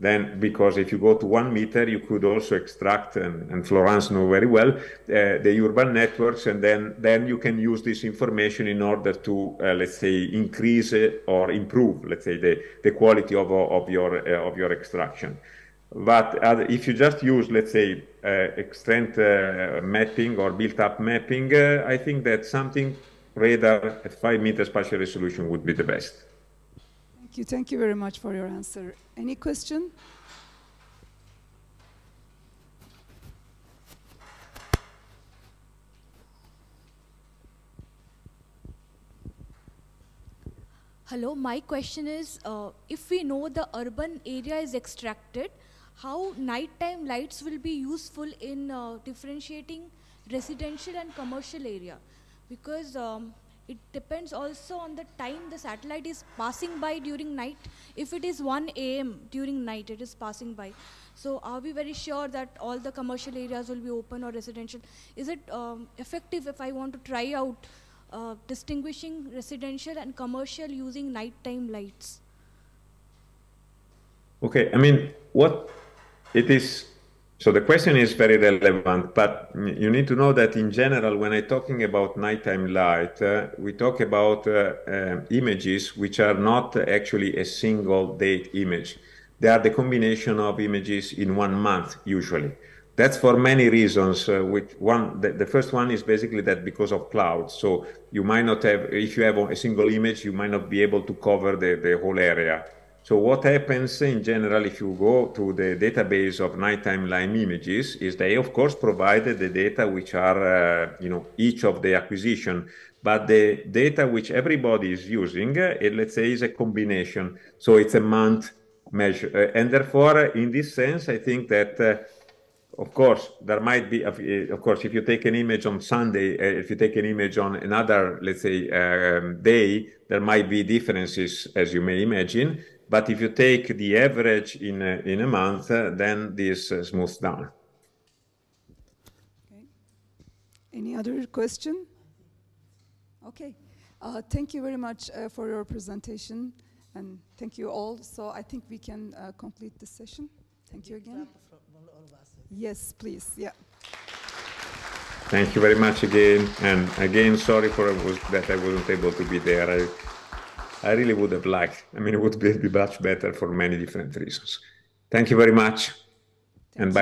B: then, because if you go to one meter, you could also extract, and, and Florence know very well, uh, the urban networks, and then, then you can use this information in order to, uh, let's say, increase uh, or improve, let's say, the, the quality of, uh, of, your, uh, of your extraction. But if you just use, let's say, uh, extent uh, mapping or built-up mapping, uh, I think that something radar at 5 meter spatial resolution would be the best.
A: Thank you. Thank you very much for your answer. Any question? Hello, my question is, uh, if we know the urban area is extracted, how nighttime lights will be useful in uh, differentiating residential and commercial area? Because um, it depends also on the time the satellite is passing by during night. If it is 1 a.m. during night, it is passing by. So are we very sure that all the commercial areas will be open or residential? Is it um, effective if I want to try out uh, distinguishing residential and commercial using nighttime lights?
B: Okay, I mean, what it is so the question is very relevant, but you need to know that in general, when I'm talking about nighttime light, uh, we talk about uh, uh, images which are not actually a single date image. They are the combination of images in one month usually. That's for many reasons. Uh, which one, the, the, first one is basically that because of clouds. So you might not have, if you have a single image, you might not be able to cover the, the whole area. So what happens in general if you go to the database of nighttime Lyme images is they of course provided the data which are uh, you know each of the acquisition, but the data which everybody is using, uh, it, let's say, is a combination. So it's a month measure, uh, and therefore in this sense, I think that. Uh, of course, there might be, uh, of course, if you take an image on Sunday, uh, if you take an image on another, let's say, um, day, there might be differences, as you may imagine but if you take the average in a, in a month, then this smooths down.
A: Okay. Any other question? Okay. Uh, thank you very much uh, for your presentation, and thank you all. So I think we can uh, complete this session. Thank you again. Yes, please. Yeah.
B: Thank you very much again, and again, sorry for that I wasn't able to be there. I, I really would have liked. I mean, it would be much better for many different reasons. Thank you very much, Thanks. and bye.